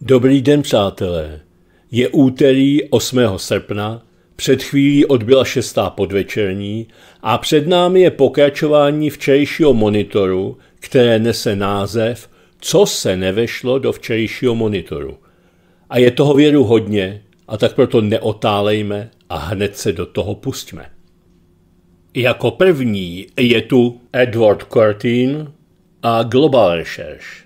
Dobrý den, přátelé. Je úterý 8. srpna, před chvílí odbyla šestá podvečerní a před námi je pokračování včerejšího monitoru, které nese název Co se nevešlo do včerejšího monitoru. A je toho věru hodně, a tak proto neotálejme a hned se do toho pustíme. Jako první je tu Edward Curtin a Global Research.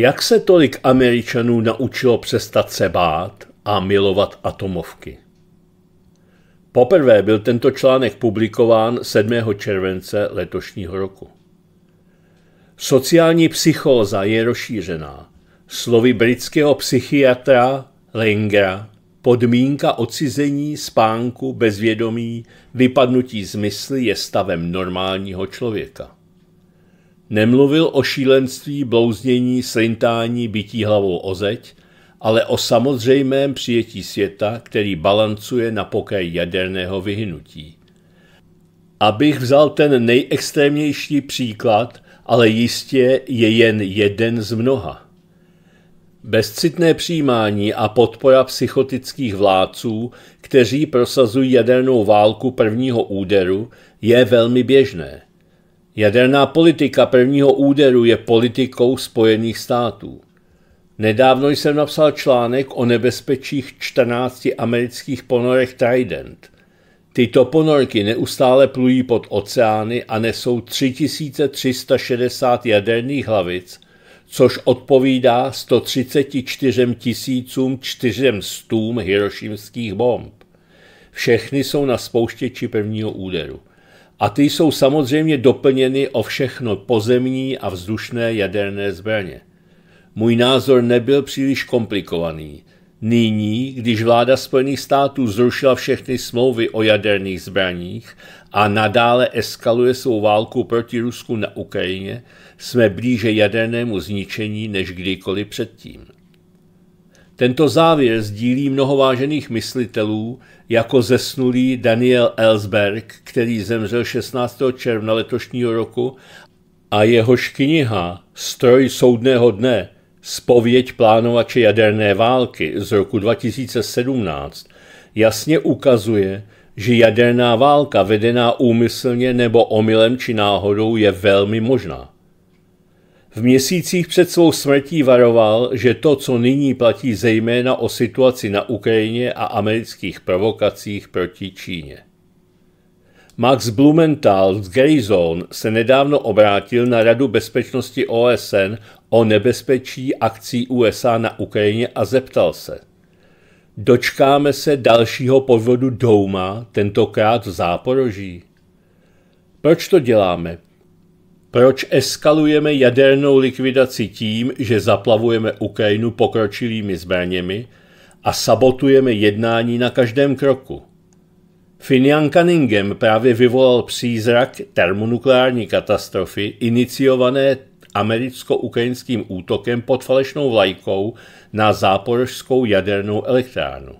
Jak se tolik Američanů naučilo přestat se bát a milovat atomovky? Poprvé byl tento článek publikován 7. července letošního roku. Sociální psychóza je rozšířená. Slovy britského psychiatra Lengra: podmínka odcizení, spánku, bezvědomí, vypadnutí z mysli je stavem normálního člověka. Nemluvil o šílenství, blouznění, slintání, bytí hlavou o zeď, ale o samozřejmém přijetí světa, který balancuje na pokraji jaderného vyhnutí. Abych vzal ten nejextrémnější příklad, ale jistě je jen jeden z mnoha. Bezcitné přijímání a podpora psychotických vládců, kteří prosazují jadernou válku prvního úderu, je velmi běžné – Jaderná politika prvního úderu je politikou Spojených států. Nedávno jsem napsal článek o nebezpečích 14 amerických ponorek Trident. Tyto ponorky neustále plují pod oceány a nesou 3360 jaderných hlavic, což odpovídá 134 400 hirošimských bomb. Všechny jsou na spouštěči prvního úderu a ty jsou samozřejmě doplněny o všechno pozemní a vzdušné jaderné zbraně. Můj názor nebyl příliš komplikovaný. Nyní, když vláda Spojených států zrušila všechny smlouvy o jaderných zbraních a nadále eskaluje svou válku proti Rusku na Ukrajině, jsme blíže jadernému zničení než kdykoliv předtím. Tento závěr sdílí mnoho vážených myslitelů, jako zesnulý Daniel Ellsberg, který zemřel 16. června letošního roku a jehož kniha Stroj soudného dne Spověď plánovače jaderné války z roku 2017 jasně ukazuje, že jaderná válka vedená úmyslně nebo omylem či náhodou je velmi možná. V měsících před svou smrtí varoval, že to, co nyní platí zejména o situaci na Ukrajině a amerických provokacích proti Číně. Max Blumenthal z Grey Zone se nedávno obrátil na Radu bezpečnosti OSN o nebezpečí akcí USA na Ukrajině a zeptal se. Dočkáme se dalšího podvodu Douma, tentokrát v Záporoží? Proč to děláme? Proč eskalujeme jadernou likvidaci tím, že zaplavujeme Ukrajinu pokročilými zbraněmi a sabotujeme jednání na každém kroku? Finian Cunningham právě vyvolal přízrak termonukleární katastrofy iniciované americko-ukrajinským útokem pod falešnou vlajkou na záporožskou jadernou elektrárnu.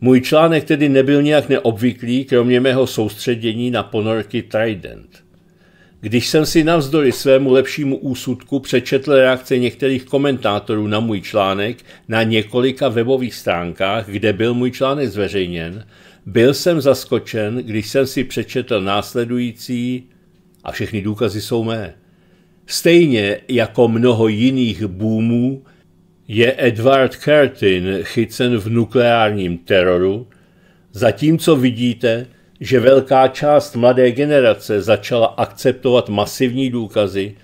Můj článek tedy nebyl nijak neobvyklý, kromě mého soustředění na ponorky Trident. Když jsem si navzdory svému lepšímu úsudku přečetl reakce některých komentátorů na můj článek na několika webových stránkách, kde byl můj článek zveřejněn, byl jsem zaskočen, když jsem si přečetl následující, a všechny důkazy jsou mé. Stejně jako mnoho jiných boomů, je Edward Curtin chycen v nukleárním teroru, zatímco vidíte, že velká část mladé generace začala akceptovat masivní důkazy,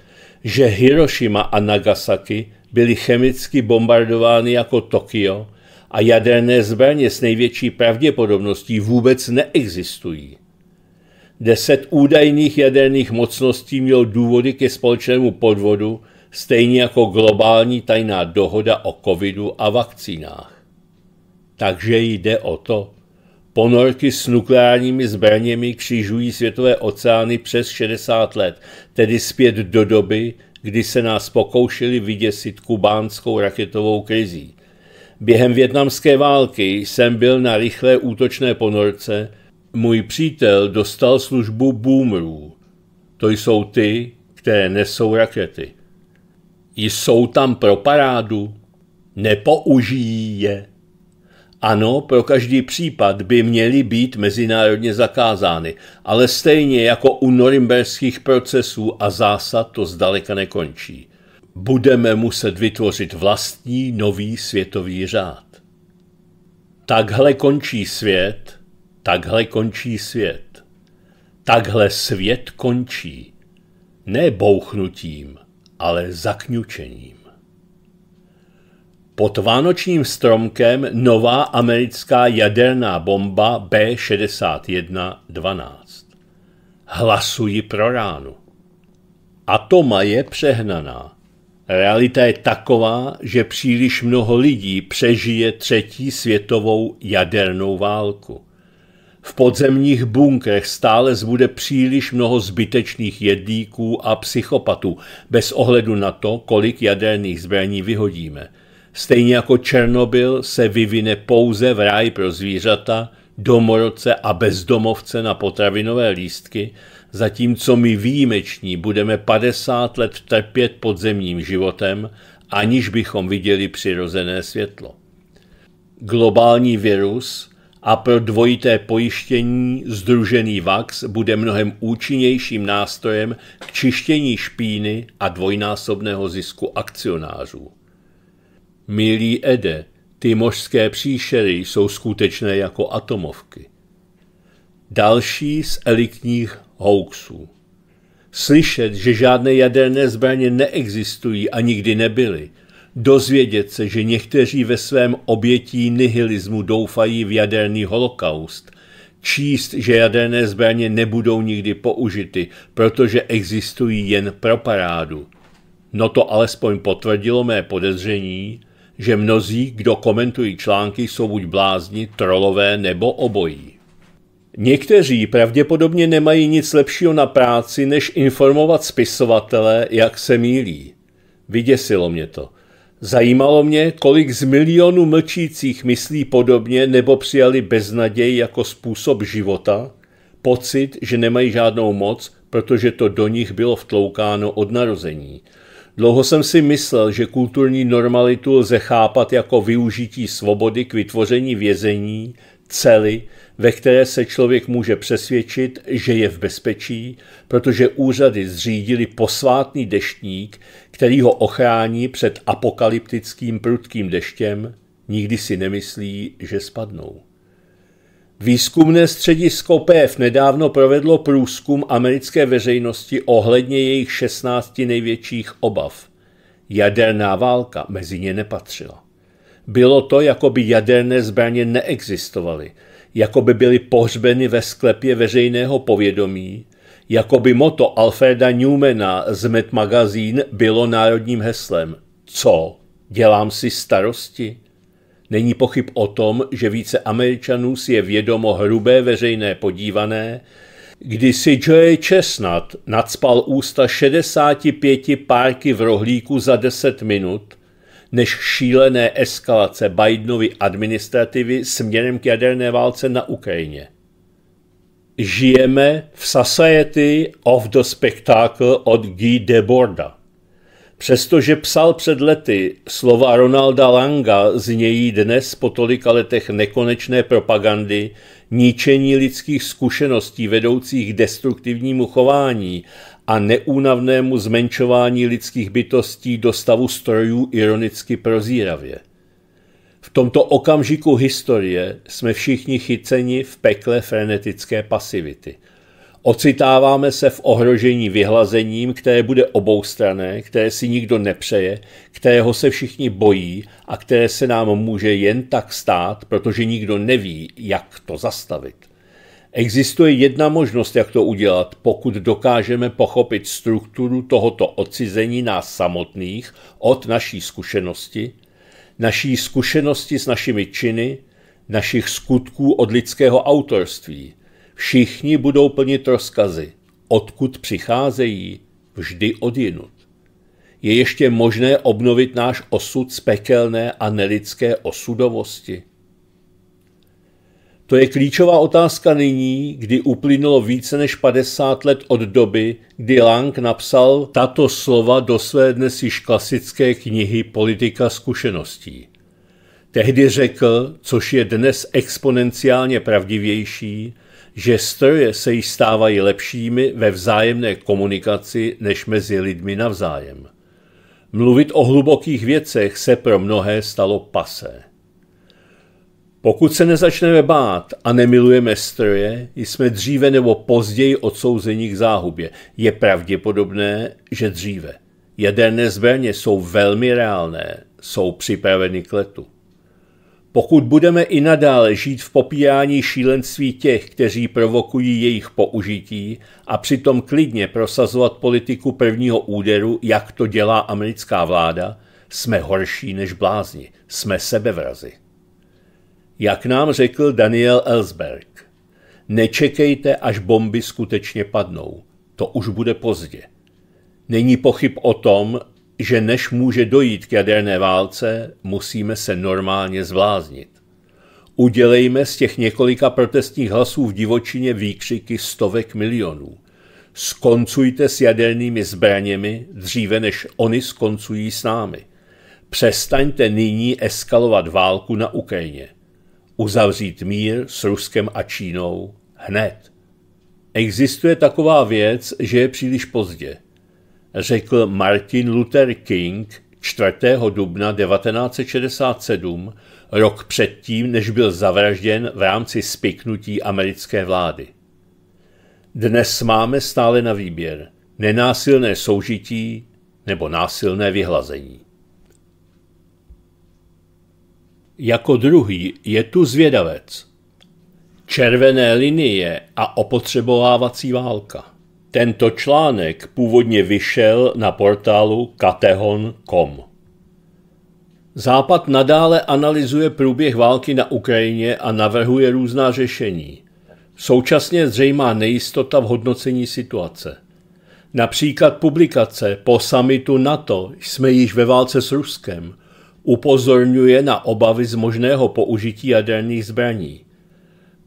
že Hiroshima a Nagasaki byly chemicky bombardovány jako Tokio a jaderné zbraně s největší pravděpodobností vůbec neexistují. Deset údajných jaderných mocností mělo důvody ke společnému podvodu, stejně jako globální tajná dohoda o covidu a vakcínách. Takže jde o to, Ponorky s nukleárními zbraněmi křižují světové oceány přes 60 let, tedy zpět do doby, kdy se nás pokoušeli vyděsit kubánskou raketovou krizí. Během větnamské války jsem byl na rychlé útočné ponorce, můj přítel dostal službu boomerů. To jsou ty, které nesou rakety. Jsou tam pro parádu, nepoužijí je. Ano, pro každý případ by měly být mezinárodně zakázány, ale stejně jako u norimberských procesů a zásad to zdaleka nekončí. Budeme muset vytvořit vlastní nový světový řád. Takhle končí svět, takhle končí svět. Takhle svět končí. Ne bouchnutím, ale zakňučením. Pod vánočním stromkem nová americká jaderná bomba b 12 Hlasuji pro ránu. Atoma je přehnaná. Realita je taková, že příliš mnoho lidí přežije třetí světovou jadernou válku. V podzemních bunkrech stále zbude příliš mnoho zbytečných jedlíků a psychopatů, bez ohledu na to, kolik jaderných zbraní vyhodíme – Stejně jako Černobyl se vyvine pouze v ráji pro zvířata, domorodce a bezdomovce na potravinové lístky, zatímco my výjimeční budeme 50 let trpět podzemním životem, aniž bychom viděli přirozené světlo. Globální virus a pro dvojité pojištění združený VAX bude mnohem účinnějším nástrojem k čištění špíny a dvojnásobného zisku akcionářů. Milí Ede, ty mořské příšery jsou skutečné jako atomovky. Další z elitních hoaxů. Slyšet, že žádné jaderné zbraně neexistují a nikdy nebyly. Dozvědět se, že někteří ve svém obětí nihilismu doufají v jaderný holokaust. Číst, že jaderné zbraně nebudou nikdy použity, protože existují jen pro parádu. No to alespoň potvrdilo mé podezření, že mnozí, kdo komentují články, jsou buď blázni, trolové nebo obojí. Někteří pravděpodobně nemají nic lepšího na práci, než informovat spisovatele, jak se mílí. Vyděsilo mě to. Zajímalo mě, kolik z milionů mlčících myslí podobně nebo přijali beznaděj jako způsob života, pocit, že nemají žádnou moc, protože to do nich bylo vtloukáno od narození – Dlouho jsem si myslel, že kulturní normalitu lze chápat jako využití svobody k vytvoření vězení, cely, ve které se člověk může přesvědčit, že je v bezpečí, protože úřady zřídili posvátný deštník, který ho ochrání před apokalyptickým prudkým deštěm, nikdy si nemyslí, že spadnou. Výzkumné středisko PF nedávno provedlo průzkum americké veřejnosti ohledně jejich 16 největších obav. Jaderná válka mezi ně nepatřila. Bylo to, jako by jaderné zbraně neexistovaly, jako by byly pohřbeny ve sklepě veřejného povědomí, jako by moto Alfreda Newmana z Met Magazine bylo národním heslem. Co? Dělám si starosti? Není pochyb o tom, že více Američanů si je vědomo hrubé veřejné podívané, kdy si Joe Chestnut nadspal ústa 65 párky v rohlíku za 10 minut, než šílené eskalace Bidenovy administrativy směrem k jaderné válce na Ukrajině. Žijeme v Society of the Spectacle od Guy Deborda. Přestože psal před lety, slova Ronalda Langa znějí dnes po tolika letech nekonečné propagandy, ničení lidských zkušeností vedoucích k destruktivnímu chování a neúnavnému zmenšování lidských bytostí do stavu strojů ironicky prozíravě. V tomto okamžiku historie jsme všichni chyceni v pekle frenetické pasivity – Ocitáváme se v ohrožení vyhlazením, které bude oboustrané, které si nikdo nepřeje, kterého se všichni bojí a které se nám může jen tak stát, protože nikdo neví, jak to zastavit. Existuje jedna možnost, jak to udělat, pokud dokážeme pochopit strukturu tohoto odcizení nás samotných od naší zkušenosti, naší zkušenosti s našimi činy, našich skutků od lidského autorství – Všichni budou plnit rozkazy, odkud přicházejí, vždy odjinut. Je ještě možné obnovit náš osud z pekelné a nelidské osudovosti? To je klíčová otázka nyní, kdy uplynulo více než 50 let od doby, kdy Lang napsal tato slova do své dnes již klasické knihy Politika zkušeností. Tehdy řekl, což je dnes exponenciálně pravdivější, že stroje se jí stávají lepšími ve vzájemné komunikaci než mezi lidmi navzájem. Mluvit o hlubokých věcech se pro mnohé stalo pasé. Pokud se nezačneme bát a nemilujeme stroje, jsme dříve nebo později odsouzeni k záhubě. Je pravděpodobné, že dříve. Jaderné zbraně jsou velmi reálné, jsou připraveny k letu. Pokud budeme i nadále žít v popíjání šílenství těch, kteří provokují jejich použití a přitom klidně prosazovat politiku prvního úderu, jak to dělá americká vláda, jsme horší než blázni, jsme sebevrazi. Jak nám řekl Daniel Ellsberg, nečekejte, až bomby skutečně padnou. To už bude pozdě. Není pochyb o tom, že než může dojít k jaderné válce, musíme se normálně zvláznit. Udělejme z těch několika protestních hlasů v divočině výkřiky stovek milionů. Skoncujte s jadernými zbraněmi dříve, než oni skoncují s námi. Přestaňte nyní eskalovat válku na Ukrajině. Uzavřít mír s Ruskem a Čínou hned. Existuje taková věc, že je příliš pozdě – řekl Martin Luther King 4. dubna 1967, rok předtím, než byl zavražděn v rámci spiknutí americké vlády. Dnes máme stále na výběr nenásilné soužití nebo násilné vyhlazení. Jako druhý je tu zvědavec. Červené linie a opotřebovávací válka. Tento článek původně vyšel na portálu katehon.com. Západ nadále analyzuje průběh války na Ukrajině a navrhuje různá řešení. Současně zřejmá nejistota v hodnocení situace. Například publikace po samitu NATO jsme již ve válce s Ruskem upozorňuje na obavy z možného použití jaderných zbraní.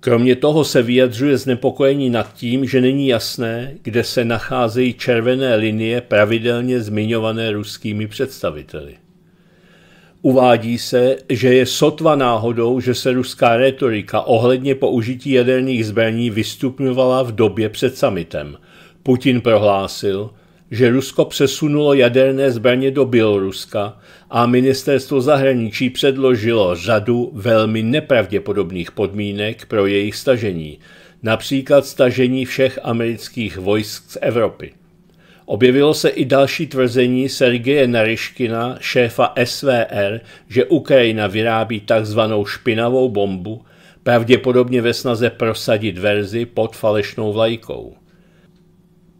Kromě toho se vyjadřuje znepokojení nad tím, že není jasné, kde se nacházejí červené linie pravidelně zmiňované ruskými představiteli. Uvádí se, že je sotva náhodou, že se ruská retorika ohledně použití jaderných zbraní vystupňovala v době před samitem. Putin prohlásil, že Rusko přesunulo jaderné zbraně do Běloruska a ministerstvo zahraničí předložilo řadu velmi nepravděpodobných podmínek pro jejich stažení, například stažení všech amerických vojsk z Evropy. Objevilo se i další tvrzení Sergeje Naryškina, šéfa SVR, že Ukrajina vyrábí tzv. špinavou bombu, pravděpodobně ve snaze prosadit verzi pod falešnou vlajkou.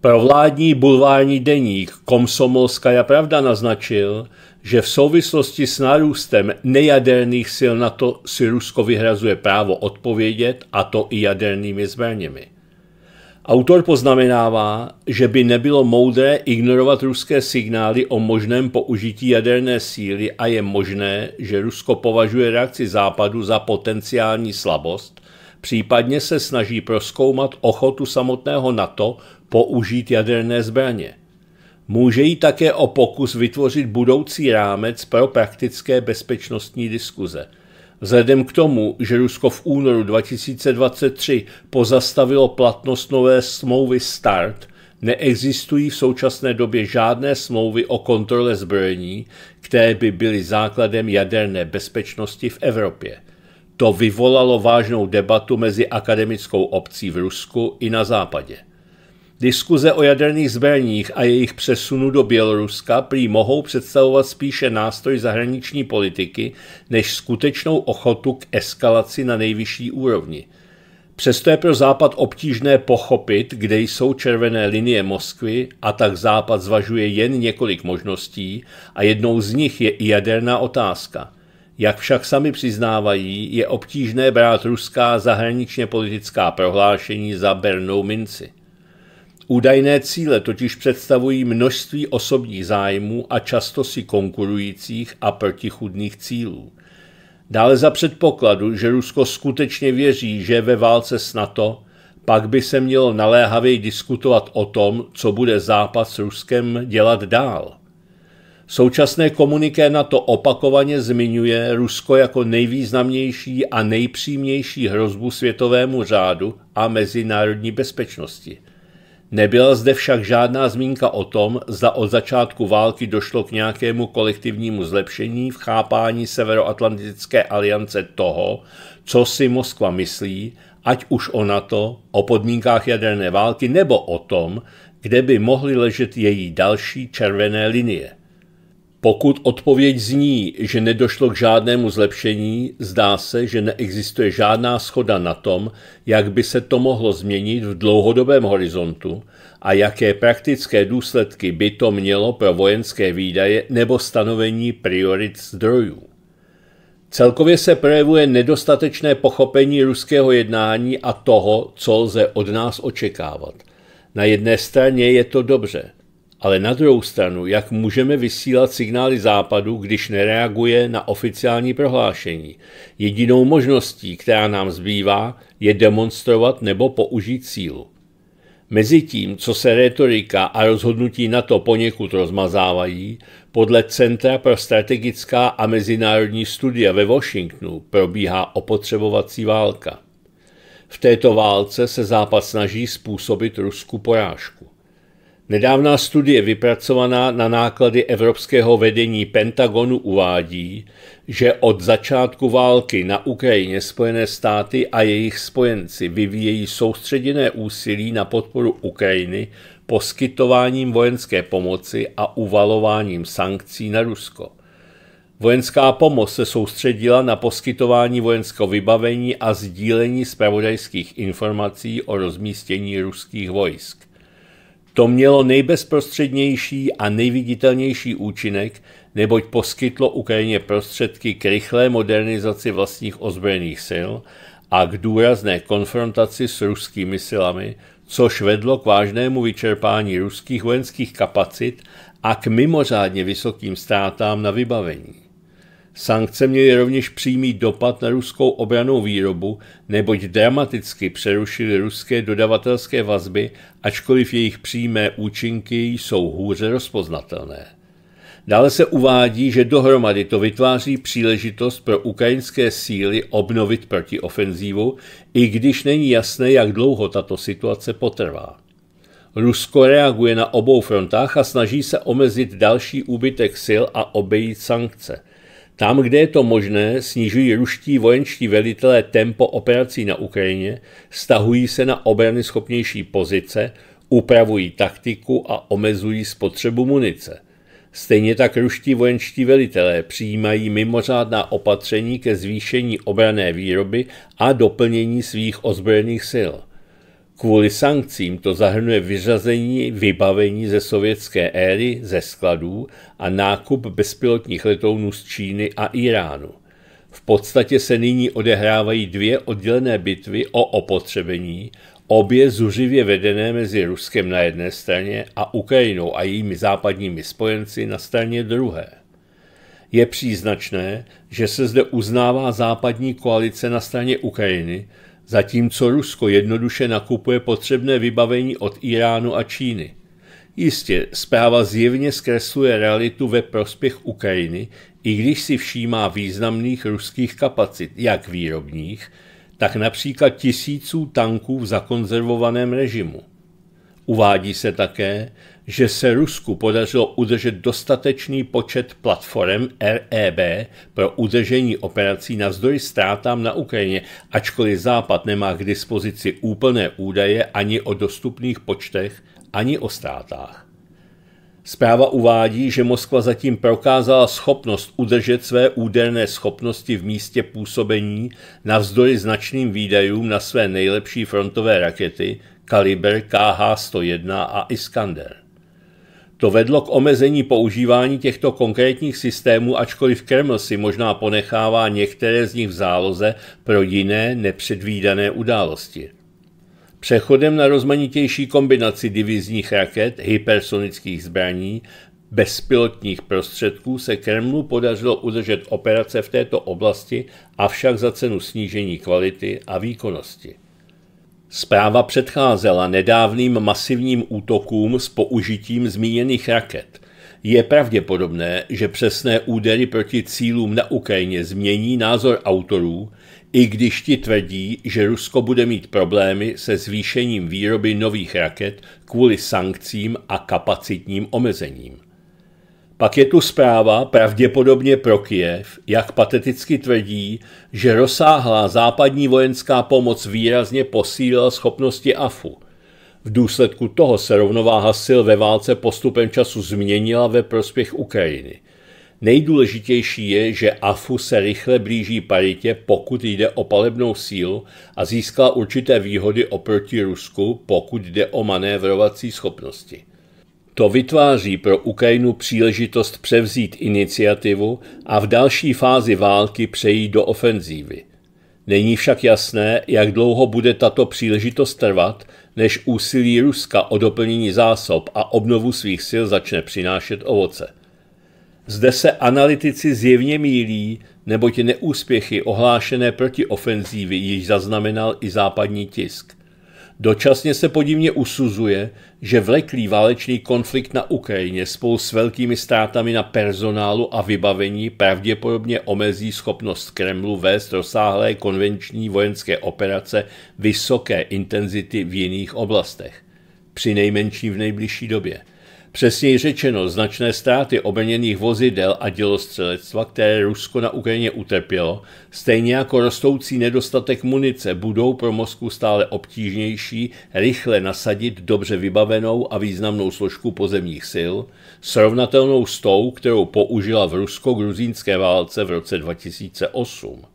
Provládní bulvární deník Komsomolskaja pravda naznačil, že v souvislosti s nárůstem nejaderných sil NATO si Rusko vyhrazuje právo odpovědět, a to i jadernými zbraněmi. Autor poznamenává, že by nebylo moudré ignorovat ruské signály o možném použití jaderné síly a je možné, že Rusko považuje reakci Západu za potenciální slabost, případně se snaží proskoumat ochotu samotného NATO použít jaderné zbraně. Může jí také o pokus vytvořit budoucí rámec pro praktické bezpečnostní diskuze. Vzhledem k tomu, že Rusko v únoru 2023 pozastavilo platnost nové smlouvy START, neexistují v současné době žádné smlouvy o kontrole zbrojení, které by byly základem jaderné bezpečnosti v Evropě. To vyvolalo vážnou debatu mezi akademickou obcí v Rusku i na Západě. Diskuze o jaderných zbraních a jejich přesunu do Běloruska prý mohou představovat spíše nástroj zahraniční politiky než skutečnou ochotu k eskalaci na nejvyšší úrovni. Přesto je pro Západ obtížné pochopit, kde jsou červené linie Moskvy a tak Západ zvažuje jen několik možností a jednou z nich je i jaderná otázka. Jak však sami přiznávají, je obtížné brát ruská zahraničně politická prohlášení za bernou minci. Údajné cíle totiž představují množství osobních zájmů a často si konkurujících a protichudných cílů. Dále za předpokladu, že Rusko skutečně věří, že je ve válce s NATO, pak by se mělo naléhavěji diskutovat o tom, co bude Západ s Ruskem dělat dál. Současné komuniké NATO opakovaně zmiňuje Rusko jako nejvýznamnější a nejpřímější hrozbu světovému řádu a mezinárodní bezpečnosti. Nebyla zde však žádná zmínka o tom, zda od začátku války došlo k nějakému kolektivnímu zlepšení v chápání Severoatlantické aliance toho, co si Moskva myslí, ať už o NATO, o podmínkách jaderné války nebo o tom, kde by mohly ležet její další červené linie. Pokud odpověď zní, že nedošlo k žádnému zlepšení, zdá se, že neexistuje žádná schoda na tom, jak by se to mohlo změnit v dlouhodobém horizontu a jaké praktické důsledky by to mělo pro vojenské výdaje nebo stanovení priorit zdrojů. Celkově se projevuje nedostatečné pochopení ruského jednání a toho, co lze od nás očekávat. Na jedné straně je to dobře – ale na druhou stranu, jak můžeme vysílat signály západu, když nereaguje na oficiální prohlášení? Jedinou možností, která nám zbývá, je demonstrovat nebo použít sílu. Mezitím, co se retorika a rozhodnutí na to, poněkud rozmazávají, podle Centra pro strategická a mezinárodní studia ve Washingtonu probíhá opotřebovací válka. V této válce se Západ snaží způsobit Rusku porážku. Nedávná studie vypracovaná na náklady evropského vedení Pentagonu uvádí, že od začátku války na Ukrajině Spojené státy a jejich spojenci vyvíjejí soustředěné úsilí na podporu Ukrajiny poskytováním vojenské pomoci a uvalováním sankcí na Rusko. Vojenská pomoc se soustředila na poskytování vojenského vybavení a sdílení zpravodajských informací o rozmístění ruských vojsk. To mělo nejbezprostřednější a nejviditelnější účinek, neboť poskytlo Ukrajině prostředky k rychlé modernizaci vlastních ozbrojených sil a k důrazné konfrontaci s ruskými silami, což vedlo k vážnému vyčerpání ruských vojenských kapacit a k mimořádně vysokým ztrátám na vybavení. Sankce měly rovněž přímý dopad na ruskou obranou výrobu, neboť dramaticky přerušily ruské dodavatelské vazby, ačkoliv jejich přímé účinky jsou hůře rozpoznatelné. Dále se uvádí, že dohromady to vytváří příležitost pro ukrajinské síly obnovit protiofenzívu, i když není jasné, jak dlouho tato situace potrvá. Rusko reaguje na obou frontách a snaží se omezit další úbytek sil a obejít sankce – tam, kde je to možné, snižují ruští vojenští velitelé tempo operací na Ukrajině, stahují se na obrany schopnější pozice, upravují taktiku a omezují spotřebu munice. Stejně tak ruští vojenští velitelé přijímají mimořádná opatření ke zvýšení obrané výroby a doplnění svých ozbrojených sil – Kvůli sankcím to zahrnuje vyřazení vybavení ze sovětské éry, ze skladů a nákup bezpilotních letounů z Číny a Iránu. V podstatě se nyní odehrávají dvě oddělené bitvy o opotřebení, obě zuřivě vedené mezi Ruskem na jedné straně a Ukrajinou a jejími západními spojenci na straně druhé. Je příznačné, že se zde uznává západní koalice na straně Ukrajiny, zatímco Rusko jednoduše nakupuje potřebné vybavení od Iránu a Číny. Jistě, zpráva zjevně zkresluje realitu ve prospěch Ukrajiny, i když si všímá významných ruských kapacit, jak výrobních, tak například tisíců tanků v zakonzervovaném režimu. Uvádí se také, že se Rusku podařilo udržet dostatečný počet platform REB pro udržení operací navzdory ztrátám na Ukrajině, ačkoliv Západ nemá k dispozici úplné údaje ani o dostupných počtech, ani o ztrátách. Zpráva uvádí, že Moskva zatím prokázala schopnost udržet své úderné schopnosti v místě působení navzdory značným výdajům na své nejlepší frontové rakety, kaliber KH-101 a Iskander. To vedlo k omezení používání těchto konkrétních systémů, ačkoliv Kreml si možná ponechává některé z nich v záloze pro jiné nepředvídané události. Přechodem na rozmanitější kombinaci divizních raket, hypersonických zbraní, bezpilotních prostředků se Kremlu podařilo udržet operace v této oblasti, avšak za cenu snížení kvality a výkonnosti. Zpráva předcházela nedávným masivním útokům s použitím zmíněných raket. Je pravděpodobné, že přesné údery proti cílům na Ukrajině změní názor autorů, i když ti tvrdí, že Rusko bude mít problémy se zvýšením výroby nových raket kvůli sankcím a kapacitním omezením. Pak je tu zpráva, pravděpodobně pro Kiev, jak pateticky tvrdí, že rozsáhlá západní vojenská pomoc výrazně posílila schopnosti AFU. V důsledku toho se rovnováha sil ve válce postupem času změnila ve prospěch Ukrajiny. Nejdůležitější je, že AFU se rychle blíží paritě, pokud jde o palebnou sílu a získala určité výhody oproti Rusku, pokud jde o manévrovací schopnosti. To vytváří pro Ukrajinu příležitost převzít iniciativu a v další fázi války přejít do ofenzívy. Není však jasné, jak dlouho bude tato příležitost trvat, než úsilí Ruska o doplnění zásob a obnovu svých sil začne přinášet ovoce. Zde se analytici zjevně mílí, neboť neúspěchy ohlášené proti ofenzívy již zaznamenal i západní tisk – Dočasně se podivně usuzuje, že vleklý válečný konflikt na Ukrajině spolu s velkými ztrátami na personálu a vybavení pravděpodobně omezí schopnost Kremlu vést rozsáhlé konvenční vojenské operace vysoké intenzity v jiných oblastech, při nejmenší v nejbližší době – Přesněji řečeno, značné ztráty obrněných vozidel a dělostřelectva, které Rusko na Ukrajině utrpělo, stejně jako rostoucí nedostatek munice, budou pro Moskvu stále obtížnější rychle nasadit dobře vybavenou a významnou složku pozemních sil, srovnatelnou s tou, kterou použila v rusko-gruzínské válce v roce 2008.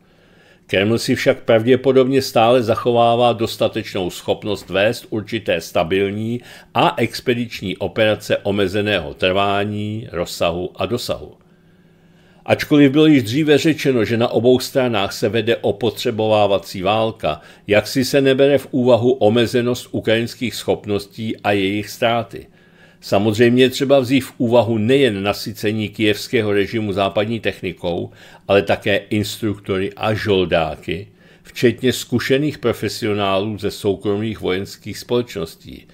Kreml si však pravděpodobně stále zachovává dostatečnou schopnost vést určité stabilní a expediční operace omezeného trvání, rozsahu a dosahu. Ačkoliv bylo již dříve řečeno, že na obou stranách se vede opotřebovávací válka, jak si se nebere v úvahu omezenost ukrajinských schopností a jejich ztráty – Samozřejmě je třeba vzít v úvahu nejen nasycení kijevského režimu západní technikou, ale také instruktory a žoldáky, včetně zkušených profesionálů ze soukromých vojenských společností.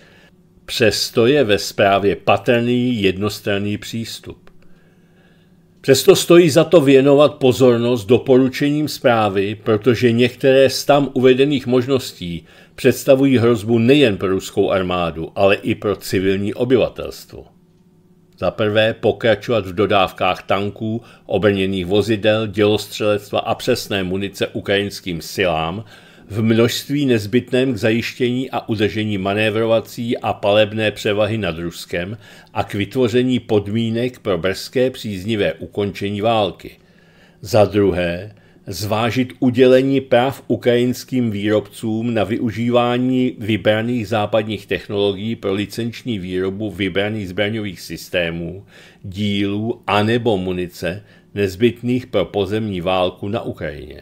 Přesto je ve zprávě patrný jednostranný přístup. Přesto stojí za to věnovat pozornost doporučením zprávy, protože některé z tam uvedených možností představují hrozbu nejen pro ruskou armádu, ale i pro civilní obyvatelstvo. Za prvé pokračovat v dodávkách tanků, obrněných vozidel, dělostřelectva a přesné munice ukrajinským silám v množství nezbytném k zajištění a udržení manévrovací a palebné převahy nad Ruskem a k vytvoření podmínek pro brzké příznivé ukončení války. Za druhé zvážit udělení práv ukrajinským výrobcům na využívání vybraných západních technologií pro licenční výrobu vybraných zbraňových systémů, dílů a nebo munice nezbytných pro pozemní válku na Ukrajině.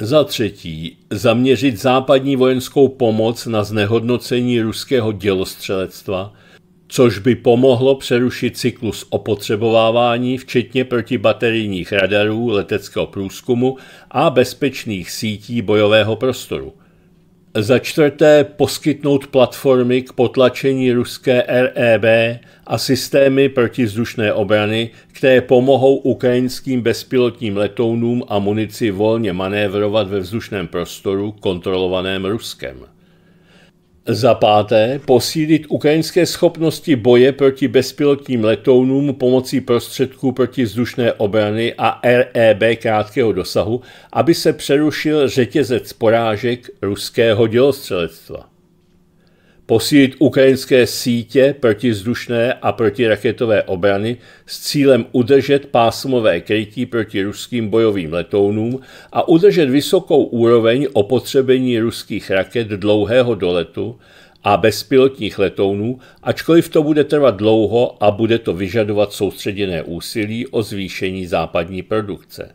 Za třetí, zaměřit západní vojenskou pomoc na znehodnocení ruského dělostřelectva – což by pomohlo přerušit cyklus opotřebovávání, včetně protibaterijních radarů, leteckého průzkumu a bezpečných sítí bojového prostoru. Za čtvrté poskytnout platformy k potlačení ruské REB a systémy protizdušné obrany, které pomohou ukrajinským bezpilotním letounům a munici volně manévrovat ve vzdušném prostoru kontrolovaném Ruskem. Za páté, posílit ukrajinské schopnosti boje proti bezpilotním letounům pomocí prostředků proti vzdušné obrany a REB krátkého dosahu, aby se přerušil řetězec porážek ruského dělostřelectva posílit ukrajinské sítě protizdušné a protiraketové obrany s cílem udržet pásmové krytí proti ruským bojovým letounům a udržet vysokou úroveň opotřebení ruských raket dlouhého doletu a bezpilotních letounů, ačkoliv to bude trvat dlouho a bude to vyžadovat soustředěné úsilí o zvýšení západní produkce.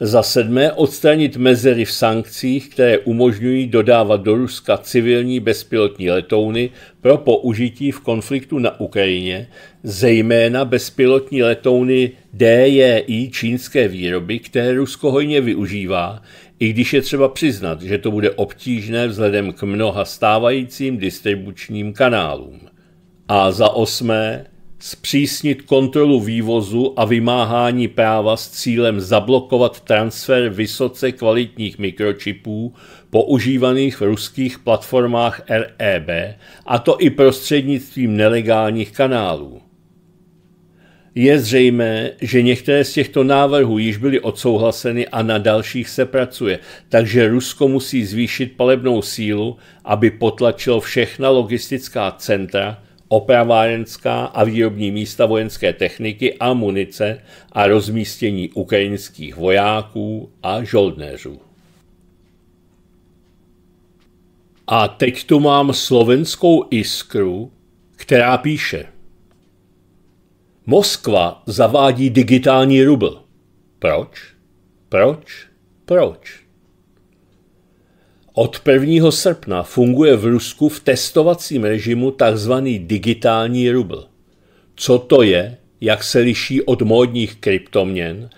Za sedmé odstranit mezery v sankcích, které umožňují dodávat do Ruska civilní bezpilotní letouny pro použití v konfliktu na Ukrajině, zejména bezpilotní letouny DJI čínské výroby, které Rusko hojně využívá, i když je třeba přiznat, že to bude obtížné vzhledem k mnoha stávajícím distribučním kanálům. A za osmé, zpřísnit kontrolu vývozu a vymáhání práva s cílem zablokovat transfer vysoce kvalitních mikročipů používaných v ruských platformách REB, a to i prostřednictvím nelegálních kanálů. Je zřejmé, že některé z těchto návrhů již byly odsouhlaseny a na dalších se pracuje, takže Rusko musí zvýšit palebnou sílu, aby potlačilo všechna logistická centra, opravárenská a výrobní místa vojenské techniky a munice a rozmístění ukrajinských vojáků a žoldnéřů. A teď tu mám slovenskou iskru, která píše. Moskva zavádí digitální rubl. Proč? Proč? Proč? Od 1. srpna funguje v Rusku v testovacím režimu tzv. digitální rubl. Co to je, jak se liší od módních kryptoměn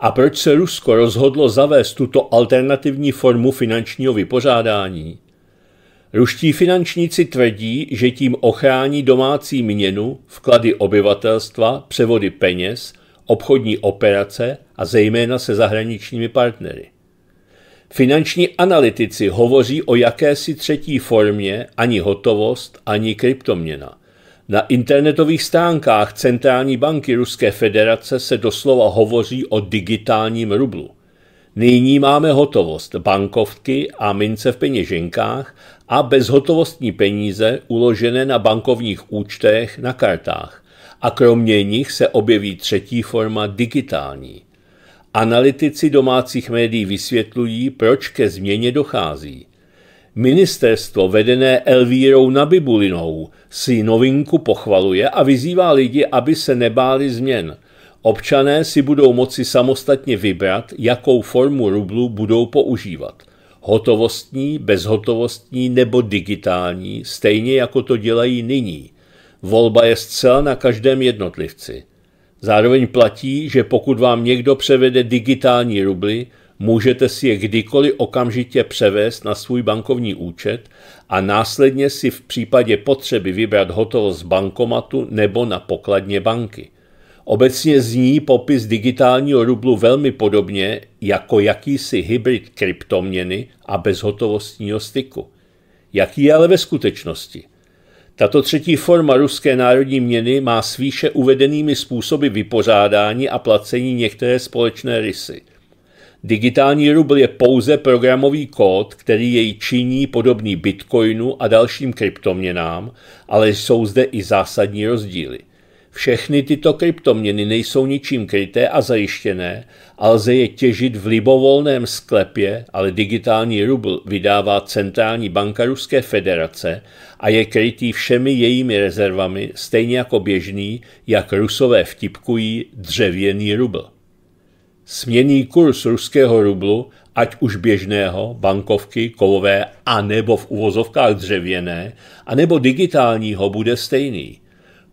a proč se Rusko rozhodlo zavést tuto alternativní formu finančního vypořádání? Ruští finančníci tvrdí, že tím ochrání domácí měnu, vklady obyvatelstva, převody peněz, obchodní operace a zejména se zahraničními partnery. Finanční analytici hovoří o jakési třetí formě ani hotovost, ani kryptoměna. Na internetových stránkách Centrální banky Ruské federace se doslova hovoří o digitálním rublu. Nyní máme hotovost, bankovky a mince v peněženkách a bezhotovostní peníze uložené na bankovních účtech na kartách. A kromě nich se objeví třetí forma digitální. Analytici domácích médií vysvětlují, proč ke změně dochází. Ministerstvo vedené Elvírou Nabibulinou si novinku pochvaluje a vyzývá lidi, aby se nebáli změn. Občané si budou moci samostatně vybrat, jakou formu rublu budou používat. Hotovostní, bezhotovostní nebo digitální, stejně jako to dělají nyní. Volba je zcela na každém jednotlivci. Zároveň platí, že pokud vám někdo převede digitální rubly, můžete si je kdykoliv okamžitě převést na svůj bankovní účet a následně si v případě potřeby vybrat hotovost z bankomatu nebo na pokladně banky. Obecně zní popis digitálního rublu velmi podobně jako jakýsi hybrid kryptoměny a bezhotovostního styku. Jaký je ale ve skutečnosti? Tato třetí forma ruské národní měny má s výše uvedenými způsoby vypořádání a placení některé společné rysy. Digitální rubl je pouze programový kód, který jej činí podobný bitcoinu a dalším kryptoměnám, ale jsou zde i zásadní rozdíly. Všechny tyto kryptoměny nejsou ničím kryté a zajištěné a lze je těžit v libovolném sklepě, ale digitální rubl vydává Centrální banka Ruské federace a je krytý všemi jejími rezervami, stejně jako běžný, jak rusové vtipkují, dřevěný rubl. Směný kurz ruského rublu, ať už běžného, bankovky, kovové, anebo v uvozovkách dřevěné, anebo digitálního, bude stejný –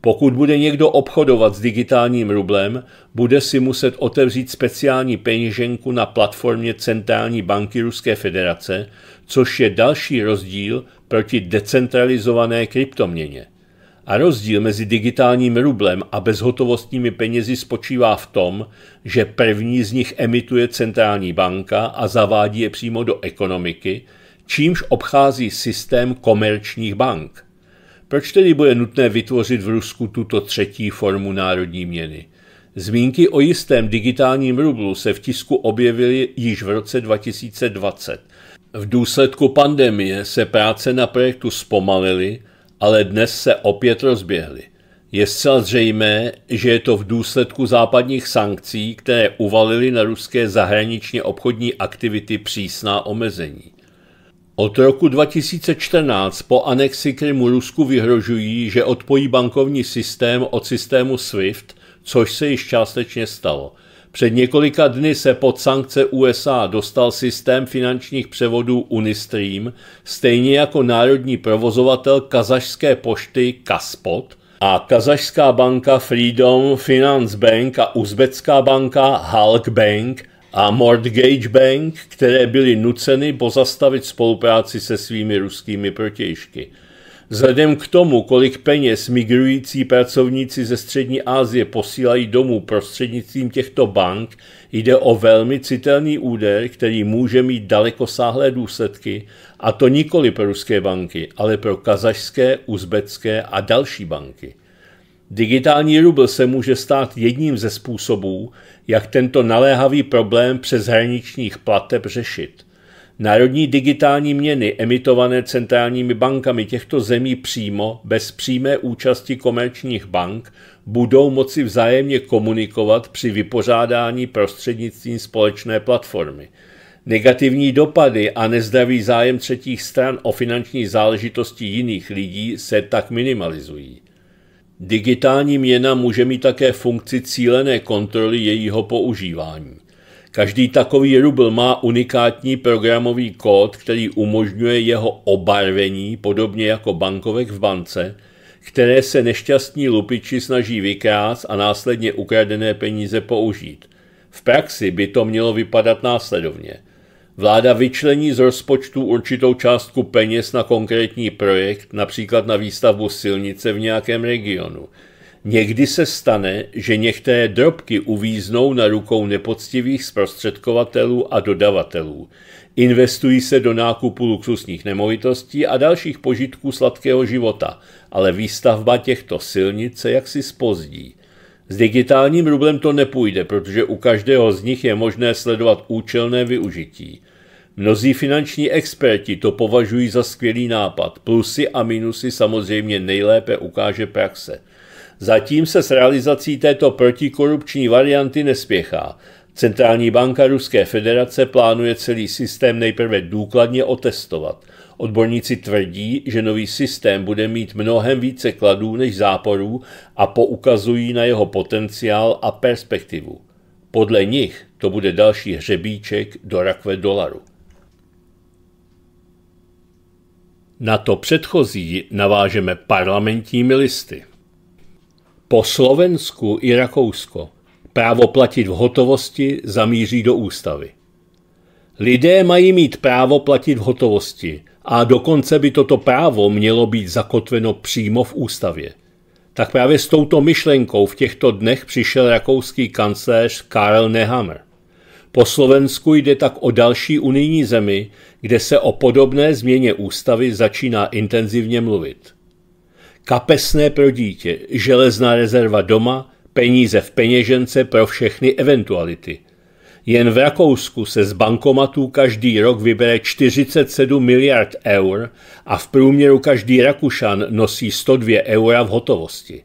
pokud bude někdo obchodovat s digitálním rublem, bude si muset otevřít speciální peněženku na platformě Centrální banky Ruské federace, což je další rozdíl proti decentralizované kryptoměně. A rozdíl mezi digitálním rublem a bezhotovostními penězi spočívá v tom, že první z nich emituje centrální banka a zavádí je přímo do ekonomiky, čímž obchází systém komerčních bank. Proč tedy bude nutné vytvořit v Rusku tuto třetí formu národní měny? Zmínky o jistém digitálním rublu se v tisku objevily již v roce 2020. V důsledku pandemie se práce na projektu zpomalily, ale dnes se opět rozběhly. Je zcela zřejmé, že je to v důsledku západních sankcí, které uvalily na ruské zahraničně obchodní aktivity přísná omezení. Od roku 2014 po anexi Krymu Rusku vyhrožují, že odpojí bankovní systém od systému SWIFT, což se již částečně stalo. Před několika dny se pod sankce USA dostal systém finančních převodů Unistream, stejně jako národní provozovatel kazašské pošty Kaspot a kazašská banka Freedom Finance Bank a uzbecká banka Halk Bank – a Mortgage Bank, které byly nuceny pozastavit spolupráci se svými ruskými protějšky. Vzhledem k tomu, kolik peněz migrující pracovníci ze Střední Asie posílají domů prostřednictvím těchto bank, jde o velmi citelný úder, který může mít dalekosáhlé důsledky, a to nikoli pro ruské banky, ale pro kazašské, uzbecké a další banky. Digitální rubl se může stát jedním ze způsobů, jak tento naléhavý problém přeshraničních plateb řešit. Národní digitální měny emitované centrálními bankami těchto zemí přímo, bez přímé účasti komerčních bank, budou moci vzájemně komunikovat při vypořádání prostřednictvím společné platformy. Negativní dopady a nezdravý zájem třetích stran o finanční záležitosti jiných lidí se tak minimalizují. Digitální měna může mít také funkci cílené kontroly jejího používání. Každý takový rubl má unikátní programový kód, který umožňuje jeho obarvení, podobně jako bankovek v bance, které se nešťastní lupiči snaží vykrást a následně ukradené peníze použít. V praxi by to mělo vypadat následovně. Vláda vyčlení z rozpočtu určitou částku peněz na konkrétní projekt, například na výstavbu silnice v nějakém regionu. Někdy se stane, že některé drobky uvíznou na rukou nepoctivých zprostředkovatelů a dodavatelů. Investují se do nákupu luxusních nemovitostí a dalších požitků sladkého života, ale výstavba těchto silnic se jaksi spozdí. S digitálním rublem to nepůjde, protože u každého z nich je možné sledovat účelné využití. Mnozí finanční experti to považují za skvělý nápad. Plusy a minusy samozřejmě nejlépe ukáže praxe. Zatím se s realizací této protikorupční varianty nespěchá. Centrální banka Ruské federace plánuje celý systém nejprve důkladně otestovat – Odborníci tvrdí, že nový systém bude mít mnohem více kladů než záporů a poukazují na jeho potenciál a perspektivu. Podle nich to bude další hřebíček do rakve dolaru. Na to předchozí navážeme parlamentními listy. Po Slovensku i Rakousko právo platit v hotovosti zamíří do ústavy. Lidé mají mít právo platit v hotovosti – a dokonce by toto právo mělo být zakotveno přímo v ústavě. Tak právě s touto myšlenkou v těchto dnech přišel rakouský kancléř Karl Nehammer. Po Slovensku jde tak o další unijní zemi, kde se o podobné změně ústavy začíná intenzivně mluvit. Kapesné pro dítě, železná rezerva doma, peníze v peněžence pro všechny eventuality – jen v Rakousku se z bankomatů každý rok vybere 47 miliard eur a v průměru každý Rakušan nosí 102 eura v hotovosti.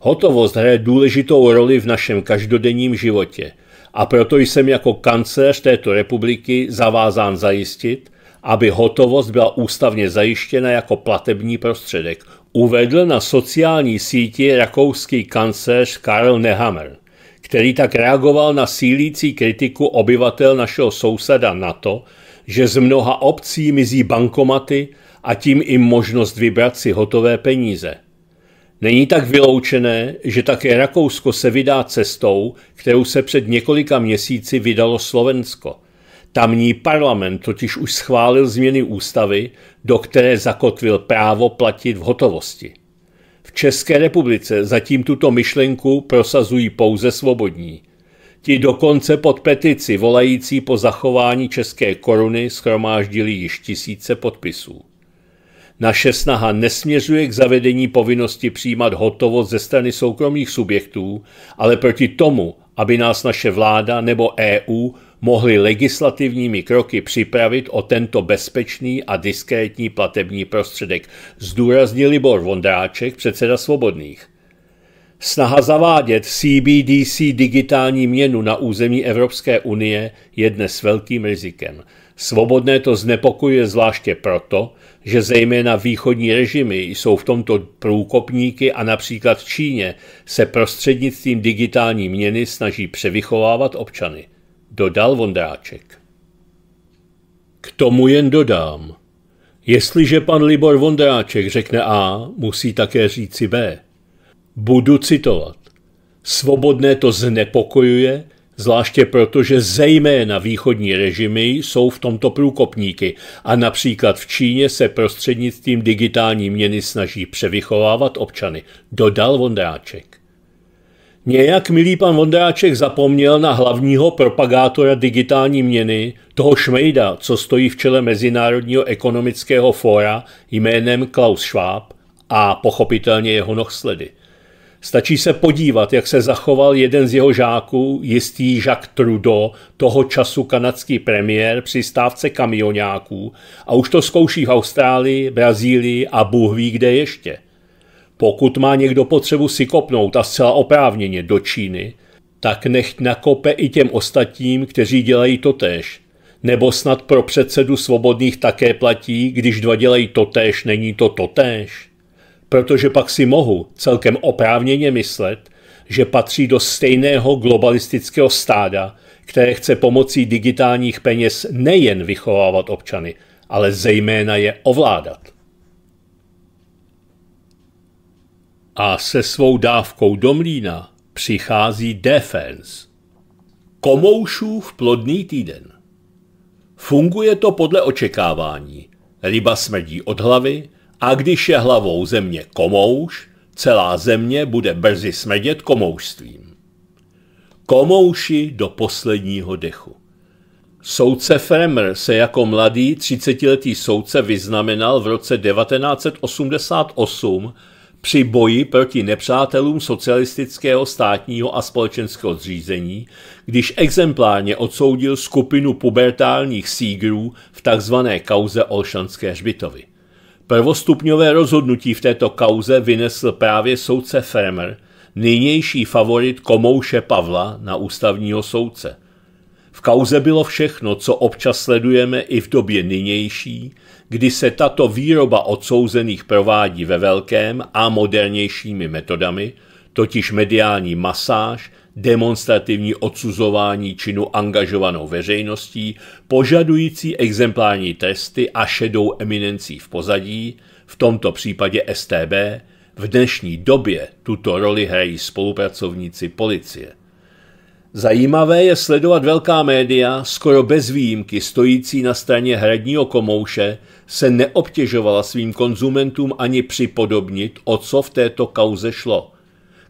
Hotovost hraje důležitou roli v našem každodenním životě a proto jsem jako kancléř této republiky zavázán zajistit, aby hotovost byla ústavně zajištěna jako platební prostředek, uvedl na sociální síti rakouský kancléř Karl Nehammer který tak reagoval na sílící kritiku obyvatel našeho souseda na to, že z mnoha obcí mizí bankomaty a tím i možnost vybrat si hotové peníze. Není tak vyloučené, že také Rakousko se vydá cestou, kterou se před několika měsíci vydalo Slovensko. Tamní parlament totiž už schválil změny ústavy, do které zakotvil právo platit v hotovosti. České republice zatím tuto myšlenku prosazují pouze svobodní. Ti dokonce pod petici volající po zachování české koruny schromáždili již tisíce podpisů. Naše snaha nesměřuje k zavedení povinnosti přijímat hotovost ze strany soukromých subjektů, ale proti tomu, aby nás naše vláda nebo EU mohli legislativními kroky připravit o tento bezpečný a diskrétní platební prostředek, zdůraznil Libor Vondráček, předseda Svobodných. Snaha zavádět CBDC digitální měnu na území Evropské unie je dnes velkým rizikem. Svobodné to znepokuje zvláště proto, že zejména východní režimy jsou v tomto průkopníky a například v Číně se prostřednictvím digitální měny snaží převychovávat občany dodal Vondráček. K tomu jen dodám. Jestliže pan Libor Vondráček řekne A, musí také říci B. Budu citovat. Svobodné to znepokojuje, zvláště proto, že zejména východní režimy jsou v tomto průkopníky a například v Číně se prostřednictvím digitální měny snaží převychovávat občany, dodal Vondráček. Nějak milý pan Vondráček zapomněl na hlavního propagátora digitální měny, toho šmejda, co stojí v čele Mezinárodního ekonomického fóra jménem Klaus Schwab a pochopitelně jeho nohsledy. Stačí se podívat, jak se zachoval jeden z jeho žáků, jistý Jacques Trudeau, toho času kanadský premiér při stávce kamionáků a už to zkouší v Austrálii, Brazílii a Bůh ví kde ještě – pokud má někdo potřebu si kopnout a zcela oprávněně do Číny, tak nechť nakope i těm ostatním, kteří dělají totéž. Nebo snad pro předsedu svobodných také platí, když dva dělají totéž, není to totéž. Protože pak si mohu celkem oprávněně myslet, že patří do stejného globalistického stáda, které chce pomocí digitálních peněz nejen vychovávat občany, ale zejména je ovládat. a se svou dávkou do mlína přichází Defense. Komoušův plodný týden. Funguje to podle očekávání. Ryba smrdí od hlavy a když je hlavou země komouš, celá země bude brzy smrdět komoušstvím. Komouši do posledního dechu. Soudce Fremr se jako mladý 30-letý soudce vyznamenal v roce 1988 při boji proti nepřátelům socialistického státního a společenského zřízení, když exemplárně odsoudil skupinu pubertálních sígrů v tzv. kauze Olšanské hřbitovy. Prvostupňové rozhodnutí v této kauze vynesl právě soudce Fermer, nynější favorit Komouše Pavla na ústavního soudce. V kauze bylo všechno, co občas sledujeme i v době nynější, kdy se tato výroba odsouzených provádí ve velkém a modernějšími metodami, totiž mediální masáž, demonstrativní odsuzování činu angažovanou veřejností, požadující exemplární testy a šedou eminencí v pozadí, v tomto případě STB, v dnešní době tuto roli hrají spolupracovníci policie. Zajímavé je sledovat velká média, skoro bez výjimky stojící na straně hradního komouše, se neobtěžovala svým konzumentům ani připodobnit, o co v této kauze šlo.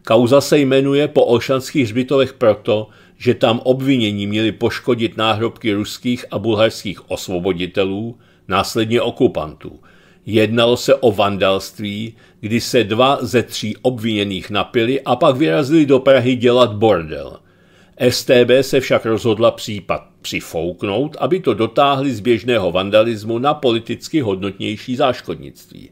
Kauza se jmenuje po olšanských hřbitovech proto, že tam obvinění měli poškodit náhrobky ruských a bulharských osvoboditelů, následně okupantů. Jednalo se o vandalství, kdy se dva ze tří obviněných napili a pak vyrazili do Prahy dělat bordel – STB se však rozhodla případ přifouknout, aby to dotáhli z běžného vandalismu na politicky hodnotnější záškodnictví.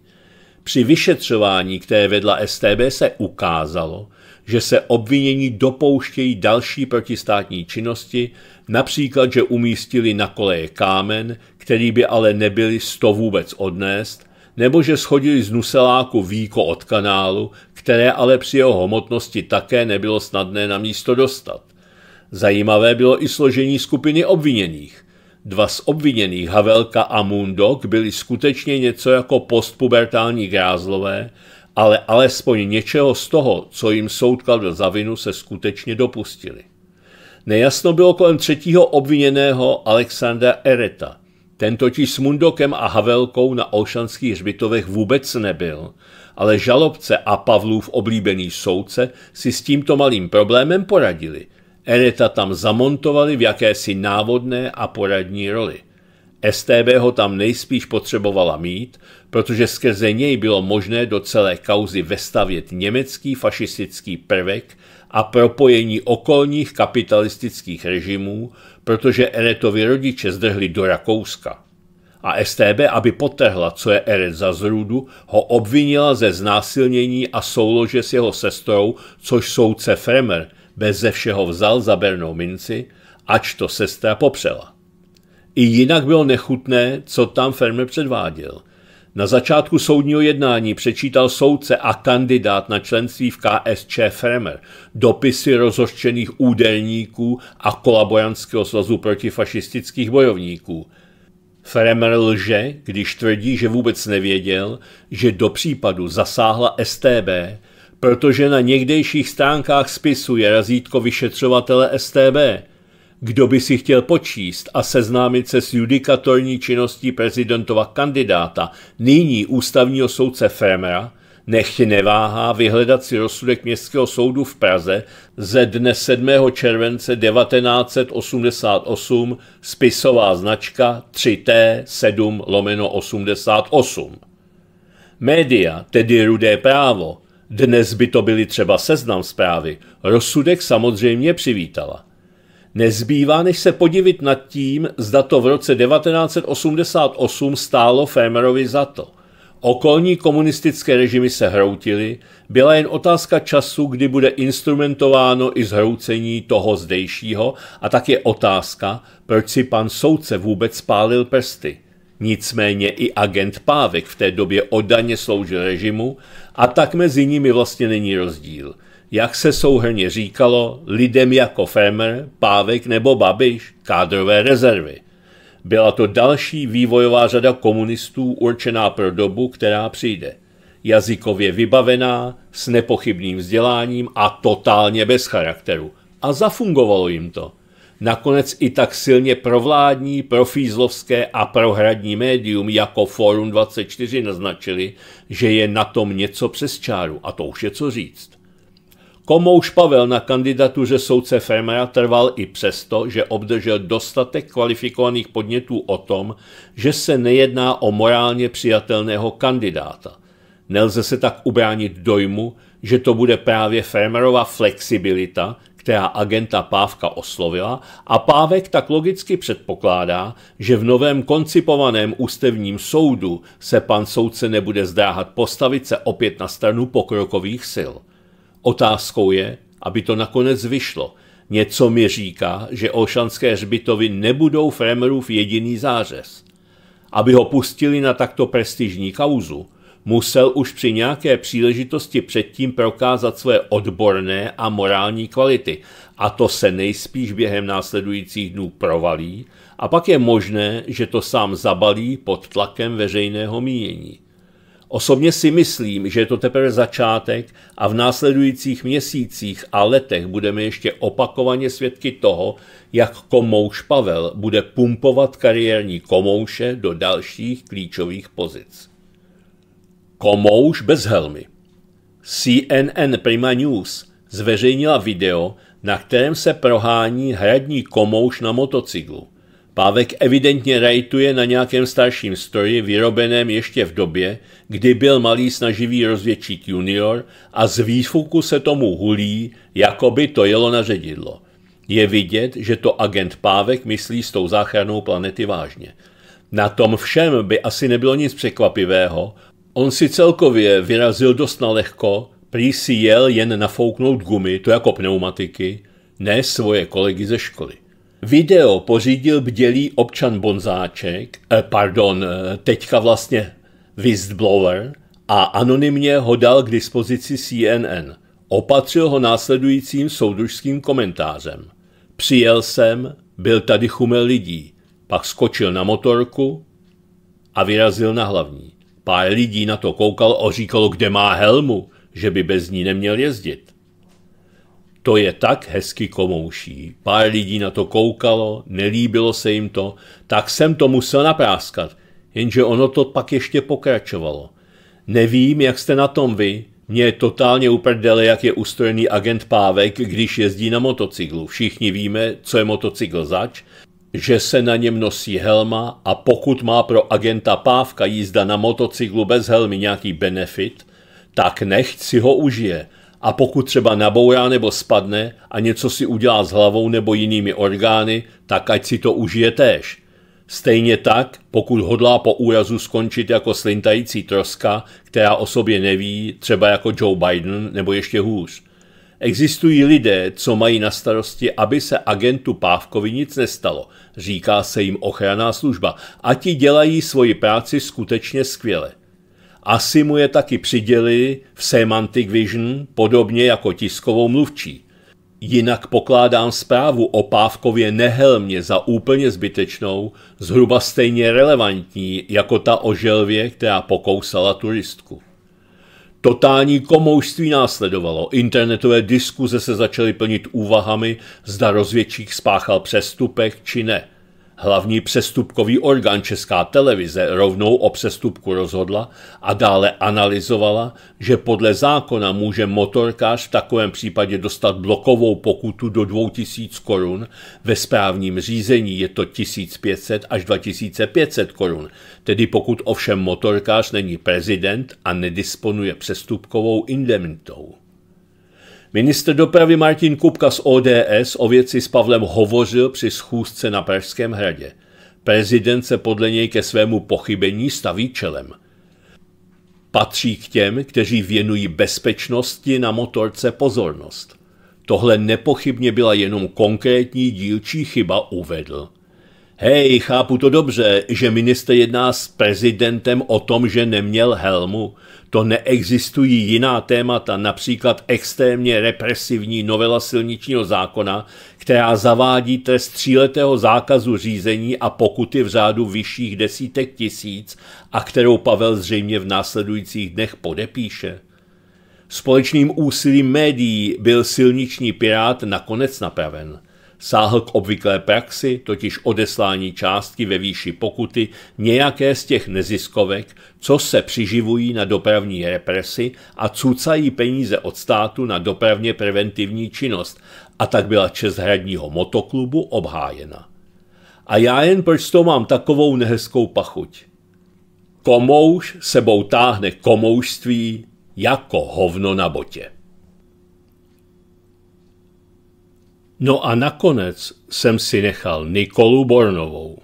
Při vyšetřování, které vedla STB, se ukázalo, že se obvinění dopouštějí další protistátní činnosti, například, že umístili na koleje kámen, který by ale nebyli sto vůbec odnést, nebo že schodili z nuseláku víko od kanálu, které ale při jeho hmotnosti také nebylo snadné na místo dostat – Zajímavé bylo i složení skupiny obviněných. Dva z obviněných, Havelka a Mundok, byli skutečně něco jako postpubertální grázlové, ale alespoň něčeho z toho, co jim soud kladl za vinu, se skutečně dopustili. Nejasno bylo kolem třetího obviněného Alexandra Ereta. Ten totiž s Mundokem a Havelkou na Olšanských hřbitovech vůbec nebyl, ale žalobce a Pavlův oblíbený soudce si s tímto malým problémem poradili – Ereta tam zamontovali v jakési návodné a poradní roli. STB ho tam nejspíš potřebovala mít, protože skrze něj bylo možné do celé kauzy vestavět německý fašistický prvek a propojení okolních kapitalistických režimů, protože Eretovi rodiče zdrhli do Rakouska. A STB, aby potrhla, co je Eret za zrůdu, ho obvinila ze znásilnění a soulože s jeho sestrou, což soudce Fremer – beze všeho vzal za bernou minci, ač to sestra popřela. I jinak bylo nechutné, co tam Fermer předváděl. Na začátku soudního jednání přečítal soudce a kandidát na členství v KSČ Fremer dopisy rozhořčených údelníků a kolaborantského svazu protifašistických bojovníků. Fremer lže, když tvrdí, že vůbec nevěděl, že do případu zasáhla STB, protože na někdejších stránkách spisu je razítko vyšetřovatele STB. Kdo by si chtěl počíst a seznámit se s judikatorní činností prezidentova kandidáta, nyní ústavního soudce Fremera, nech neváhá vyhledat si rozsudek Městského soudu v Praze ze dne 7. července 1988 spisová značka 3T7 lomeno 88. Média, tedy rudé právo, dnes by to byly třeba seznam zprávy. Rozsudek samozřejmě přivítala. Nezbývá, než se podivit nad tím, zda to v roce 1988 stálo Fémerovi za to. Okolní komunistické režimy se hroutily, byla jen otázka času, kdy bude instrumentováno i zhroucení toho zdejšího a tak je otázka, proč si pan soudce vůbec spálil prsty – Nicméně i agent Pávek v té době odaně sloužil režimu a tak mezi nimi vlastně není rozdíl. Jak se souhrně říkalo, lidem jako Fermer, Pávek nebo Babiš, kádrové rezervy. Byla to další vývojová řada komunistů určená pro dobu, která přijde. Jazykově vybavená, s nepochybným vzděláním a totálně bez charakteru. A zafungovalo jim to nakonec i tak silně provládní, profízlovské a prohradní médium jako Forum 24 naznačili, že je na tom něco přes čáru a to už je co říct. Komouš Pavel na kandidatuře soudce Fermera trval i přesto, že obdržel dostatek kvalifikovaných podnětů o tom, že se nejedná o morálně přijatelného kandidáta. Nelze se tak ubránit dojmu, že to bude právě Fermerova flexibilita, která agenta Pávka oslovila a Pávek tak logicky předpokládá, že v novém koncipovaném ústevním soudu se pan soudce nebude zdráhat postavit se opět na stranu pokrokových sil. Otázkou je, aby to nakonec vyšlo. Něco mi říká, že olšanské hřbitovy nebudou Fremerův jediný zářez. Aby ho pustili na takto prestižní kauzu – musel už při nějaké příležitosti předtím prokázat své odborné a morální kvality a to se nejspíš během následujících dnů provalí a pak je možné, že to sám zabalí pod tlakem veřejného mínění. Osobně si myslím, že je to teprve začátek a v následujících měsících a letech budeme ještě opakovaně svědky toho, jak komouš Pavel bude pumpovat kariérní komouše do dalších klíčových pozic. Komouš bez helmy. CNN Prima News zveřejnila video, na kterém se prohání hradní komouš na motocyklu. Pávek evidentně rajtuje na nějakém starším stroji vyrobeném ještě v době, kdy byl malý snaživý rozvědčík junior a z výfuku se tomu hulí, jako by to jelo na ředidlo. Je vidět, že to agent Pávek myslí s tou záchranou planety vážně. Na tom všem by asi nebylo nic překvapivého, On si celkově vyrazil dost nalehko, prý si jel jen nafouknout gumy, to jako pneumatiky, ne svoje kolegy ze školy. Video pořídil bdělý občan Bonzáček, eh, pardon, eh, teďka vlastně Wistblower, a anonymně ho dal k dispozici CNN. Opatřil ho následujícím soudružským komentářem. Přijel jsem, byl tady chumel lidí, pak skočil na motorku a vyrazil na hlavní. Pár lidí na to koukal, a říkalo, kde má helmu, že by bez ní neměl jezdit. To je tak hezky komouší. Pár lidí na to koukalo, nelíbilo se jim to, tak jsem to musel napráskat. Jenže ono to pak ještě pokračovalo. Nevím, jak jste na tom vy, mě je totálně uprdele, jak je ustrojený agent Pávek, když jezdí na motocyklu. Všichni víme, co je motocykl zač, že se na něm nosí helma a pokud má pro agenta Pávka jízda na motocyklu bez helmy nějaký benefit, tak nechť si ho užije a pokud třeba nabourá nebo spadne a něco si udělá s hlavou nebo jinými orgány, tak ať si to užije též. Stejně tak, pokud hodlá po úrazu skončit jako slintající troska, která o sobě neví, třeba jako Joe Biden nebo ještě hůř. Existují lidé, co mají na starosti, aby se agentu Pávkovi nic nestalo. Říká se jim ochranná služba a ti dělají svoji práci skutečně skvěle. Asi mu je taky přidělili v Semantic Vision, podobně jako tiskovou mluvčí. Jinak pokládám zprávu o Pávkově nehelmě za úplně zbytečnou, zhruba stejně relevantní jako ta o želvě, která pokousala turistku. Totální komoušství následovalo. Internetové diskuze se začaly plnit úvahami, zda rozvědčík spáchal přestupek či ne – Hlavní přestupkový orgán Česká televize rovnou o přestupku rozhodla a dále analyzovala, že podle zákona může motorkář v takovém případě dostat blokovou pokutu do 2000 korun, ve správním řízení je to 1500 až 2500 korun, tedy pokud ovšem motorkář není prezident a nedisponuje přestupkovou indemnitou. Minister dopravy Martin Kupka z ODS o věci s Pavlem hovořil při schůzce na Pražském hradě. Prezident se podle něj ke svému pochybení staví čelem. Patří k těm, kteří věnují bezpečnosti na motorce pozornost. Tohle nepochybně byla jenom konkrétní dílčí chyba, uvedl. Hej, chápu to dobře, že minister jedná s prezidentem o tom, že neměl helmu to neexistují jiná témata, například extrémně represivní novela silničního zákona, která zavádí trest tříletého zákazu řízení a pokuty v řádu vyšších desítek tisíc a kterou Pavel zřejmě v následujících dnech podepíše. Společným úsilím médií byl silniční pirát nakonec napraven – sáhl k obvyklé praxi, totiž odeslání částky ve výši pokuty nějaké z těch neziskovek, co se přiživují na dopravní represi a cucají peníze od státu na dopravně preventivní činnost a tak byla čest hradního motoklubu obhájena. A já jen proč to mám takovou nehezkou pachuť? Komouš sebou táhne komoušství jako hovno na botě. No a nakonec jsem si nechal Nikolu Bornovou.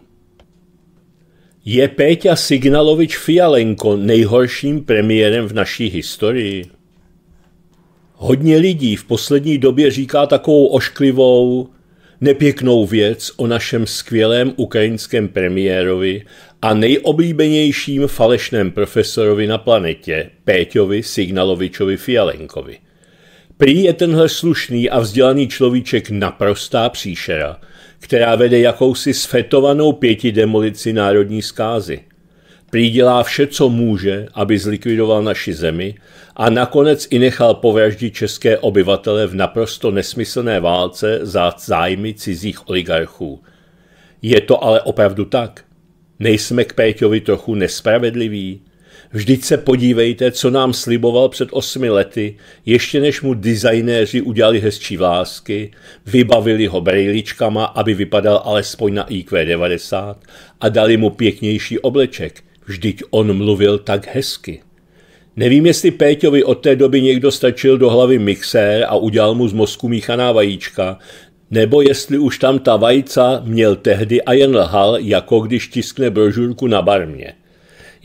Je Péťa Signalovič Fialenko nejhorším premiérem v naší historii? Hodně lidí v poslední době říká takovou ošklivou, nepěknou věc o našem skvělém ukrajinském premiérovi a nejoblíbenějším falešném profesorovi na planetě, Péťovi Signalovičovi Fialenkovi. Prý je tenhle slušný a vzdělaný človíček naprostá příšera, která vede jakousi sfetovanou pěti demolici národní zkázy. Prý dělá vše, co může, aby zlikvidoval naši zemi a nakonec i nechal povraždit české obyvatele v naprosto nesmyslné válce za zájmy cizích oligarchů. Je to ale opravdu tak? Nejsme k Péťovi trochu nespravedliví? Vždyť se podívejte, co nám sliboval před osmi lety, ještě než mu designéři udělali hezčí vlásky, vybavili ho brýličkama, aby vypadal alespoň na IQ 90 a dali mu pěknější obleček. Vždyť on mluvil tak hezky. Nevím, jestli Péťovi od té doby někdo stačil do hlavy mixér a udělal mu z mozku míchaná vajíčka, nebo jestli už tam ta vajca měl tehdy a jen lhal, jako když tiskne brožurku na barmě.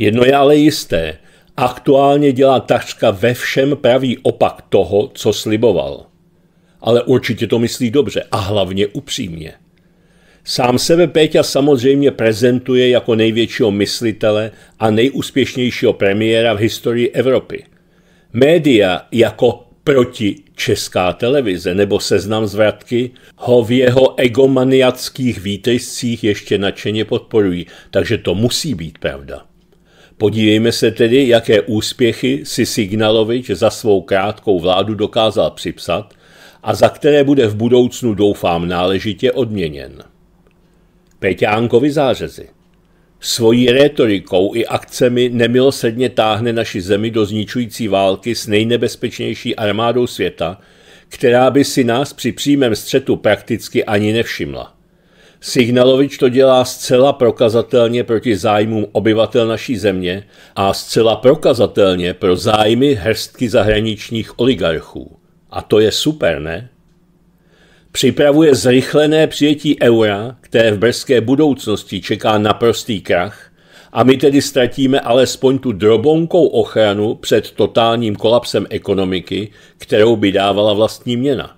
Jedno je ale jisté, aktuálně dělá takřka ve všem pravý opak toho, co sliboval. Ale určitě to myslí dobře a hlavně upřímně. Sám sebe Péťa samozřejmě prezentuje jako největšího myslitele a nejúspěšnějšího premiéra v historii Evropy. Média jako proti česká televize nebo seznam zvratky ho v jeho egomaniackých výtejscích ještě nadšeně podporují, takže to musí být pravda. Podívejme se tedy, jaké úspěchy si Signalovič za svou krátkou vládu dokázal připsat a za které bude v budoucnu, doufám, náležitě odměněn. Peťánkovi zářezy. Svojí rétorikou i akcemi nemilosedně táhne naši zemi do zničující války s nejnebezpečnější armádou světa, která by si nás při přímém střetu prakticky ani nevšimla. Signalovič to dělá zcela prokazatelně proti zájmům obyvatel naší země a zcela prokazatelně pro zájmy hrstky zahraničních oligarchů. A to je super, ne? Připravuje zrychlené přijetí eura, které v brzké budoucnosti čeká naprostý krach, a my tedy ztratíme alespoň tu drobonkou ochranu před totálním kolapsem ekonomiky, kterou by dávala vlastní měna.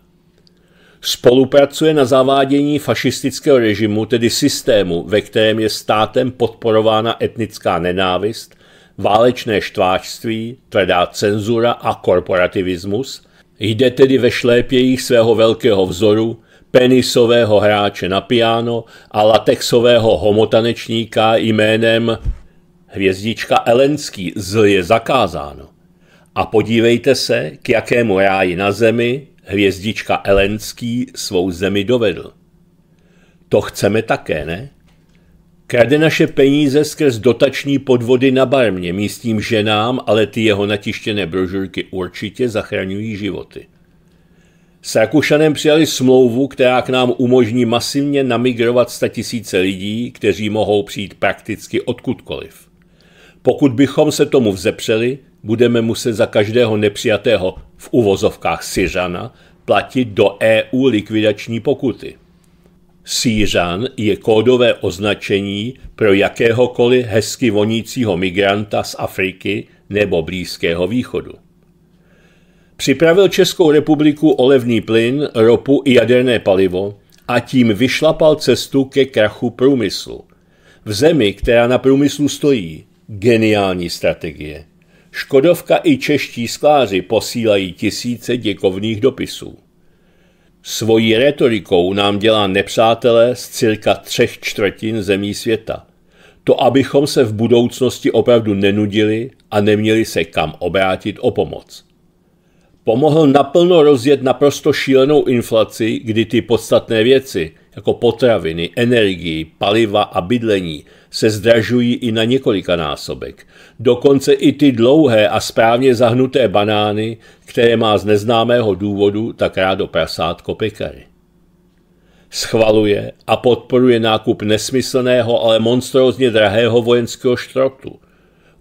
Spolupracuje na zavádění fašistického režimu, tedy systému, ve kterém je státem podporována etnická nenávist, válečné štváčství, tvrdá cenzura a korporativismus. Jde tedy ve šlépějích svého velkého vzoru, penisového hráče na piano a latexového homotanečníka jménem hvězdička Elenský zl je zakázáno. A podívejte se, k jakému ráji na zemi hvězdička Elenský svou zemi dovedl. To chceme také, ne? Krade naše peníze skrz dotační podvody na barmě, místním ženám, ale ty jeho natištěné brožurky určitě zachraňují životy. S Rakušanem přijali smlouvu, která k nám umožní masivně namigrovat tisíce lidí, kteří mohou přijít prakticky odkudkoliv. Pokud bychom se tomu vzepřeli, budeme muset za každého nepřijatého v uvozovkách Syřana platit do EU likvidační pokuty. Sýřan je kódové označení pro jakéhokoliv hezky vonícího migranta z Afriky nebo Blízkého východu. Připravil Českou republiku olevný plyn, ropu i jaderné palivo a tím vyšlapal cestu ke krachu průmyslu. V zemi, která na průmyslu stojí, geniální strategie – Škodovka i čeští skláři posílají tisíce děkovných dopisů. Svojí retorikou nám dělá nepřátelé z cirka třech čtvrtin zemí světa. To, abychom se v budoucnosti opravdu nenudili a neměli se kam obrátit o pomoc. Pomohl naplno rozjet naprosto šílenou inflaci, kdy ty podstatné věci, jako potraviny, energii, paliva a bydlení, se zdražují i na několika násobek. Dokonce i ty dlouhé a správně zahnuté banány, které má z neznámého důvodu tak rádo prasátko pekary. Schvaluje a podporuje nákup nesmyslného, ale monstrózně drahého vojenského štrotu.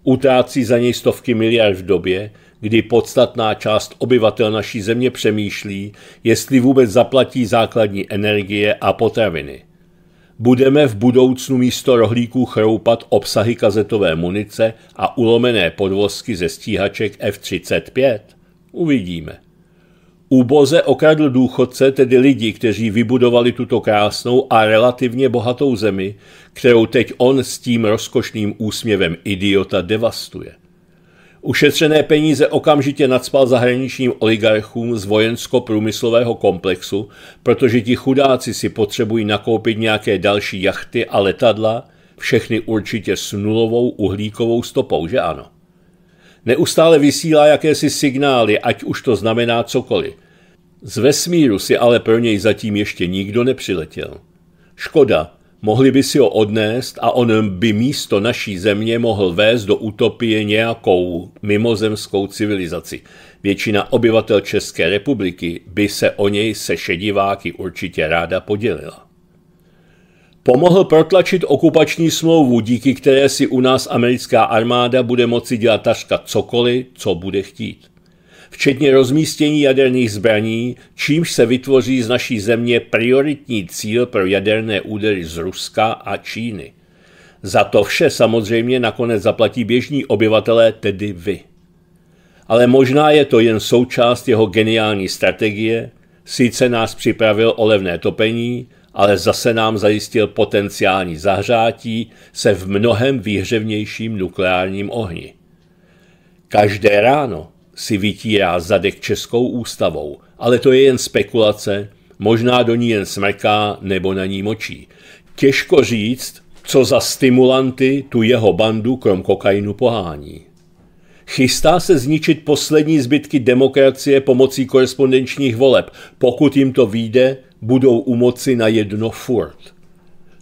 Utrácí za něj stovky miliard v době, kdy podstatná část obyvatel naší země přemýšlí, jestli vůbec zaplatí základní energie a potraviny – budeme v budoucnu místo rohlíků chroupat obsahy kazetové munice a ulomené podvozky ze stíhaček F-35? Uvidíme. Uboze okradl důchodce, tedy lidi, kteří vybudovali tuto krásnou a relativně bohatou zemi, kterou teď on s tím rozkošným úsměvem idiota devastuje. Ušetřené peníze okamžitě nadspal zahraničním oligarchům z vojensko-průmyslového komplexu, protože ti chudáci si potřebují nakoupit nějaké další jachty a letadla, všechny určitě s nulovou uhlíkovou stopou, že ano? Neustále vysílá jakési signály, ať už to znamená cokoliv. Z vesmíru si ale pro něj zatím ještě nikdo nepřiletěl. Škoda, Mohli by si ho odnést a on by místo naší země mohl vést do utopie nějakou mimozemskou civilizaci. Většina obyvatel České republiky by se o něj se šediváky určitě ráda podělila. Pomohl protlačit okupační smlouvu, díky které si u nás americká armáda bude moci dělat taška cokoliv, co bude chtít včetně rozmístění jaderných zbraní, čímž se vytvoří z naší země prioritní cíl pro jaderné údery z Ruska a Číny. Za to vše samozřejmě nakonec zaplatí běžní obyvatelé, tedy vy. Ale možná je to jen součást jeho geniální strategie, sice nás připravil o levné topení, ale zase nám zajistil potenciální zahřátí se v mnohem výhřevnějším nukleárním ohni. Každé ráno si vytírá zadek českou ústavou, ale to je jen spekulace, možná do ní jen smrká nebo na ní močí. Těžko říct, co za stimulanty tu jeho bandu krom kokainu pohání. Chystá se zničit poslední zbytky demokracie pomocí korespondenčních voleb. Pokud jim to vyjde, budou u moci na jedno furt.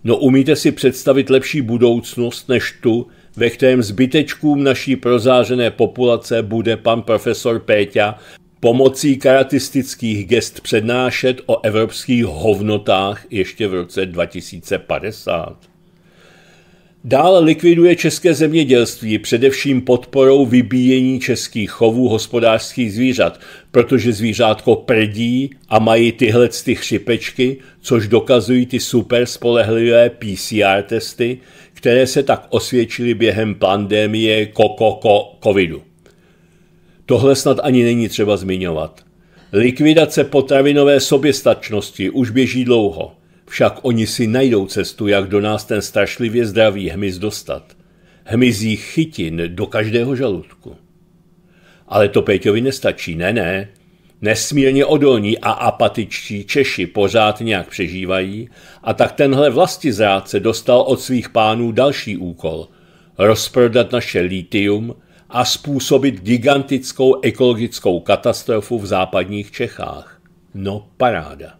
No umíte si představit lepší budoucnost než tu, ve kterém zbytečkům naší prozářené populace bude pan profesor Péťa pomocí karatistických gest přednášet o evropských hovnotách ještě v roce 2050. Dále likviduje české zemědělství především podporou vybíjení českých chovů hospodářských zvířat, protože zvířátko prdí a mají tyhle ty chřipečky, což dokazují ty super spolehlivé PCR testy, které se tak osvědčily během pandémie kokoko covidu. Tohle snad ani není třeba zmiňovat. Likvidace potravinové soběstačnosti už běží dlouho, však oni si najdou cestu, jak do nás ten strašlivě zdravý hmyz dostat. Hmyzí chytin do každého žaludku. Ale to Péťovi nestačí, ne, ne. Nesmírně odolní a apatičtí Češi pořád nějak přežívají a tak tenhle vlastizrádce dostal od svých pánů další úkol – rozprodat naše litium a způsobit gigantickou ekologickou katastrofu v západních Čechách. No paráda.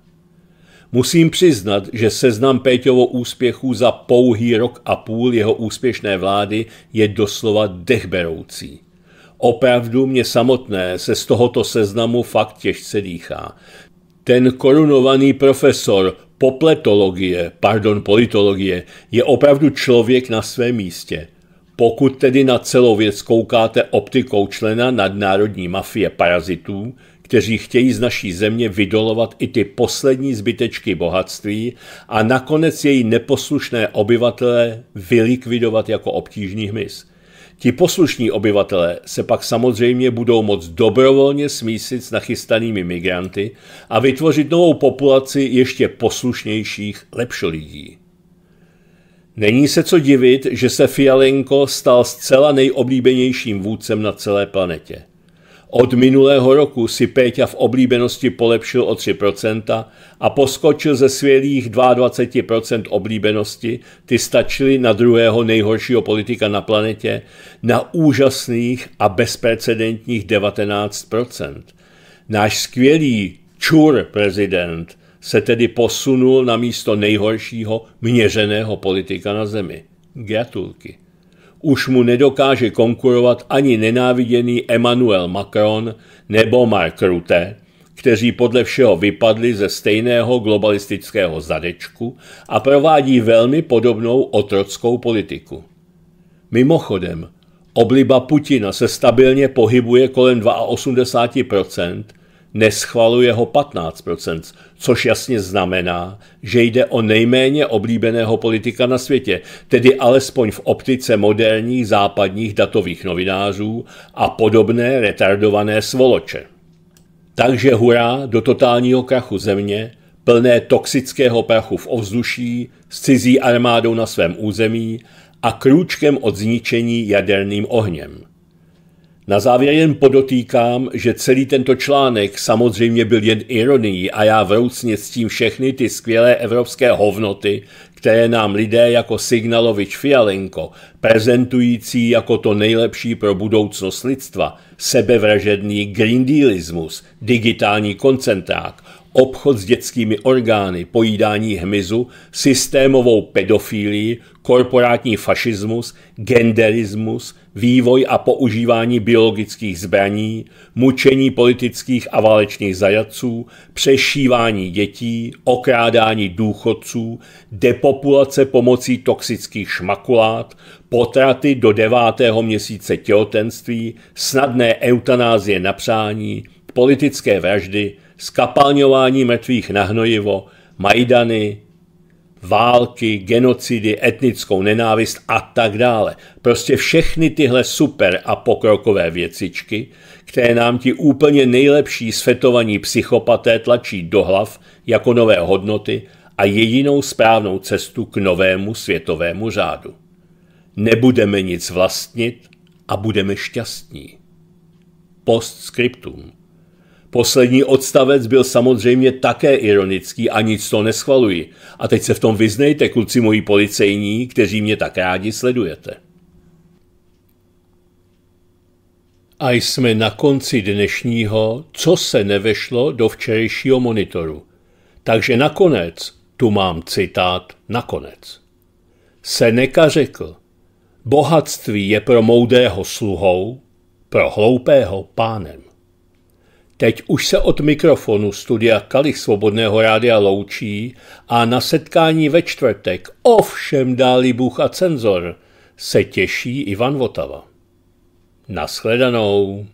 Musím přiznat, že seznam Péťovo úspěchů za pouhý rok a půl jeho úspěšné vlády je doslova dechberoucí. Opravdu mě samotné se z tohoto seznamu fakt těžce dýchá. Ten korunovaný profesor popletologie, pardon, politologie, je opravdu člověk na svém místě. Pokud tedy na celou věc koukáte optikou člena nadnárodní mafie parazitů, kteří chtějí z naší země vydolovat i ty poslední zbytečky bohatství a nakonec její neposlušné obyvatele vylikvidovat jako obtížný hmyz – Ti poslušní obyvatelé se pak samozřejmě budou moc dobrovolně smísit s nachystanými migranty a vytvořit novou populaci ještě poslušnějších lidí. Není se co divit, že se Fialenko stal zcela nejoblíbenějším vůdcem na celé planetě. Od minulého roku si Péťa v oblíbenosti polepšil o 3% a poskočil ze svělých 22% oblíbenosti, ty stačily na druhého nejhoršího politika na planetě, na úžasných a bezprecedentních 19%. Náš skvělý čur prezident se tedy posunul na místo nejhoršího měřeného politika na zemi. Gratulky už mu nedokáže konkurovat ani nenáviděný Emmanuel Macron nebo Mark Rutte, kteří podle všeho vypadli ze stejného globalistického zadečku a provádí velmi podobnou otrockou politiku. Mimochodem, obliba Putina se stabilně pohybuje kolem 82%, neschvaluje ho 15%, což jasně znamená, že jde o nejméně oblíbeného politika na světě, tedy alespoň v optice moderních západních datových novinářů a podobné retardované svoloče. Takže hurá do totálního krachu země, plné toxického prachu v ovzduší, s cizí armádou na svém území a krůčkem od zničení jaderným ohněm. Na závěr jen podotýkám, že celý tento článek samozřejmě byl jen ironií a já vroucně s tím všechny ty skvělé evropské hovnoty, které nám lidé jako Signalovič Fialenko, prezentující jako to nejlepší pro budoucnost lidstva, sebevražedný Green Dealismus, digitální koncentrák, obchod s dětskými orgány, pojídání hmyzu, systémovou pedofílii, korporátní fašismus, genderismus, vývoj a používání biologických zbraní, mučení politických a válečných zajatců, přešívání dětí, okrádání důchodců, depopulace pomocí toxických šmakulát, potraty do devátého měsíce těhotenství, snadné eutanázie na přání, politické vraždy, skapalňování mrtvých na hnojivo, majdany, války, genocidy, etnickou nenávist a tak dále. Prostě všechny tyhle super a pokrokové věcičky, které nám ti úplně nejlepší svetovaní psychopaté tlačí do hlav jako nové hodnoty a jedinou správnou cestu k novému světovému řádu. Nebudeme nic vlastnit a budeme šťastní. Postscriptum. Poslední odstavec byl samozřejmě také ironický a nic to neschvaluji. A teď se v tom vyznejte, kluci moji policejní, kteří mě tak rádi sledujete. A jsme na konci dnešního, co se nevešlo do včerejšího monitoru. Takže nakonec, tu mám citát, nakonec. Seneka řekl, bohatství je pro moudrého sluhou, pro hloupého pánem. Teď už se od mikrofonu studia Kalich Svobodného rádia loučí a na setkání ve čtvrtek, ovšem dáli Bůh a cenzor, se těší Ivan Votava. Naschledanou.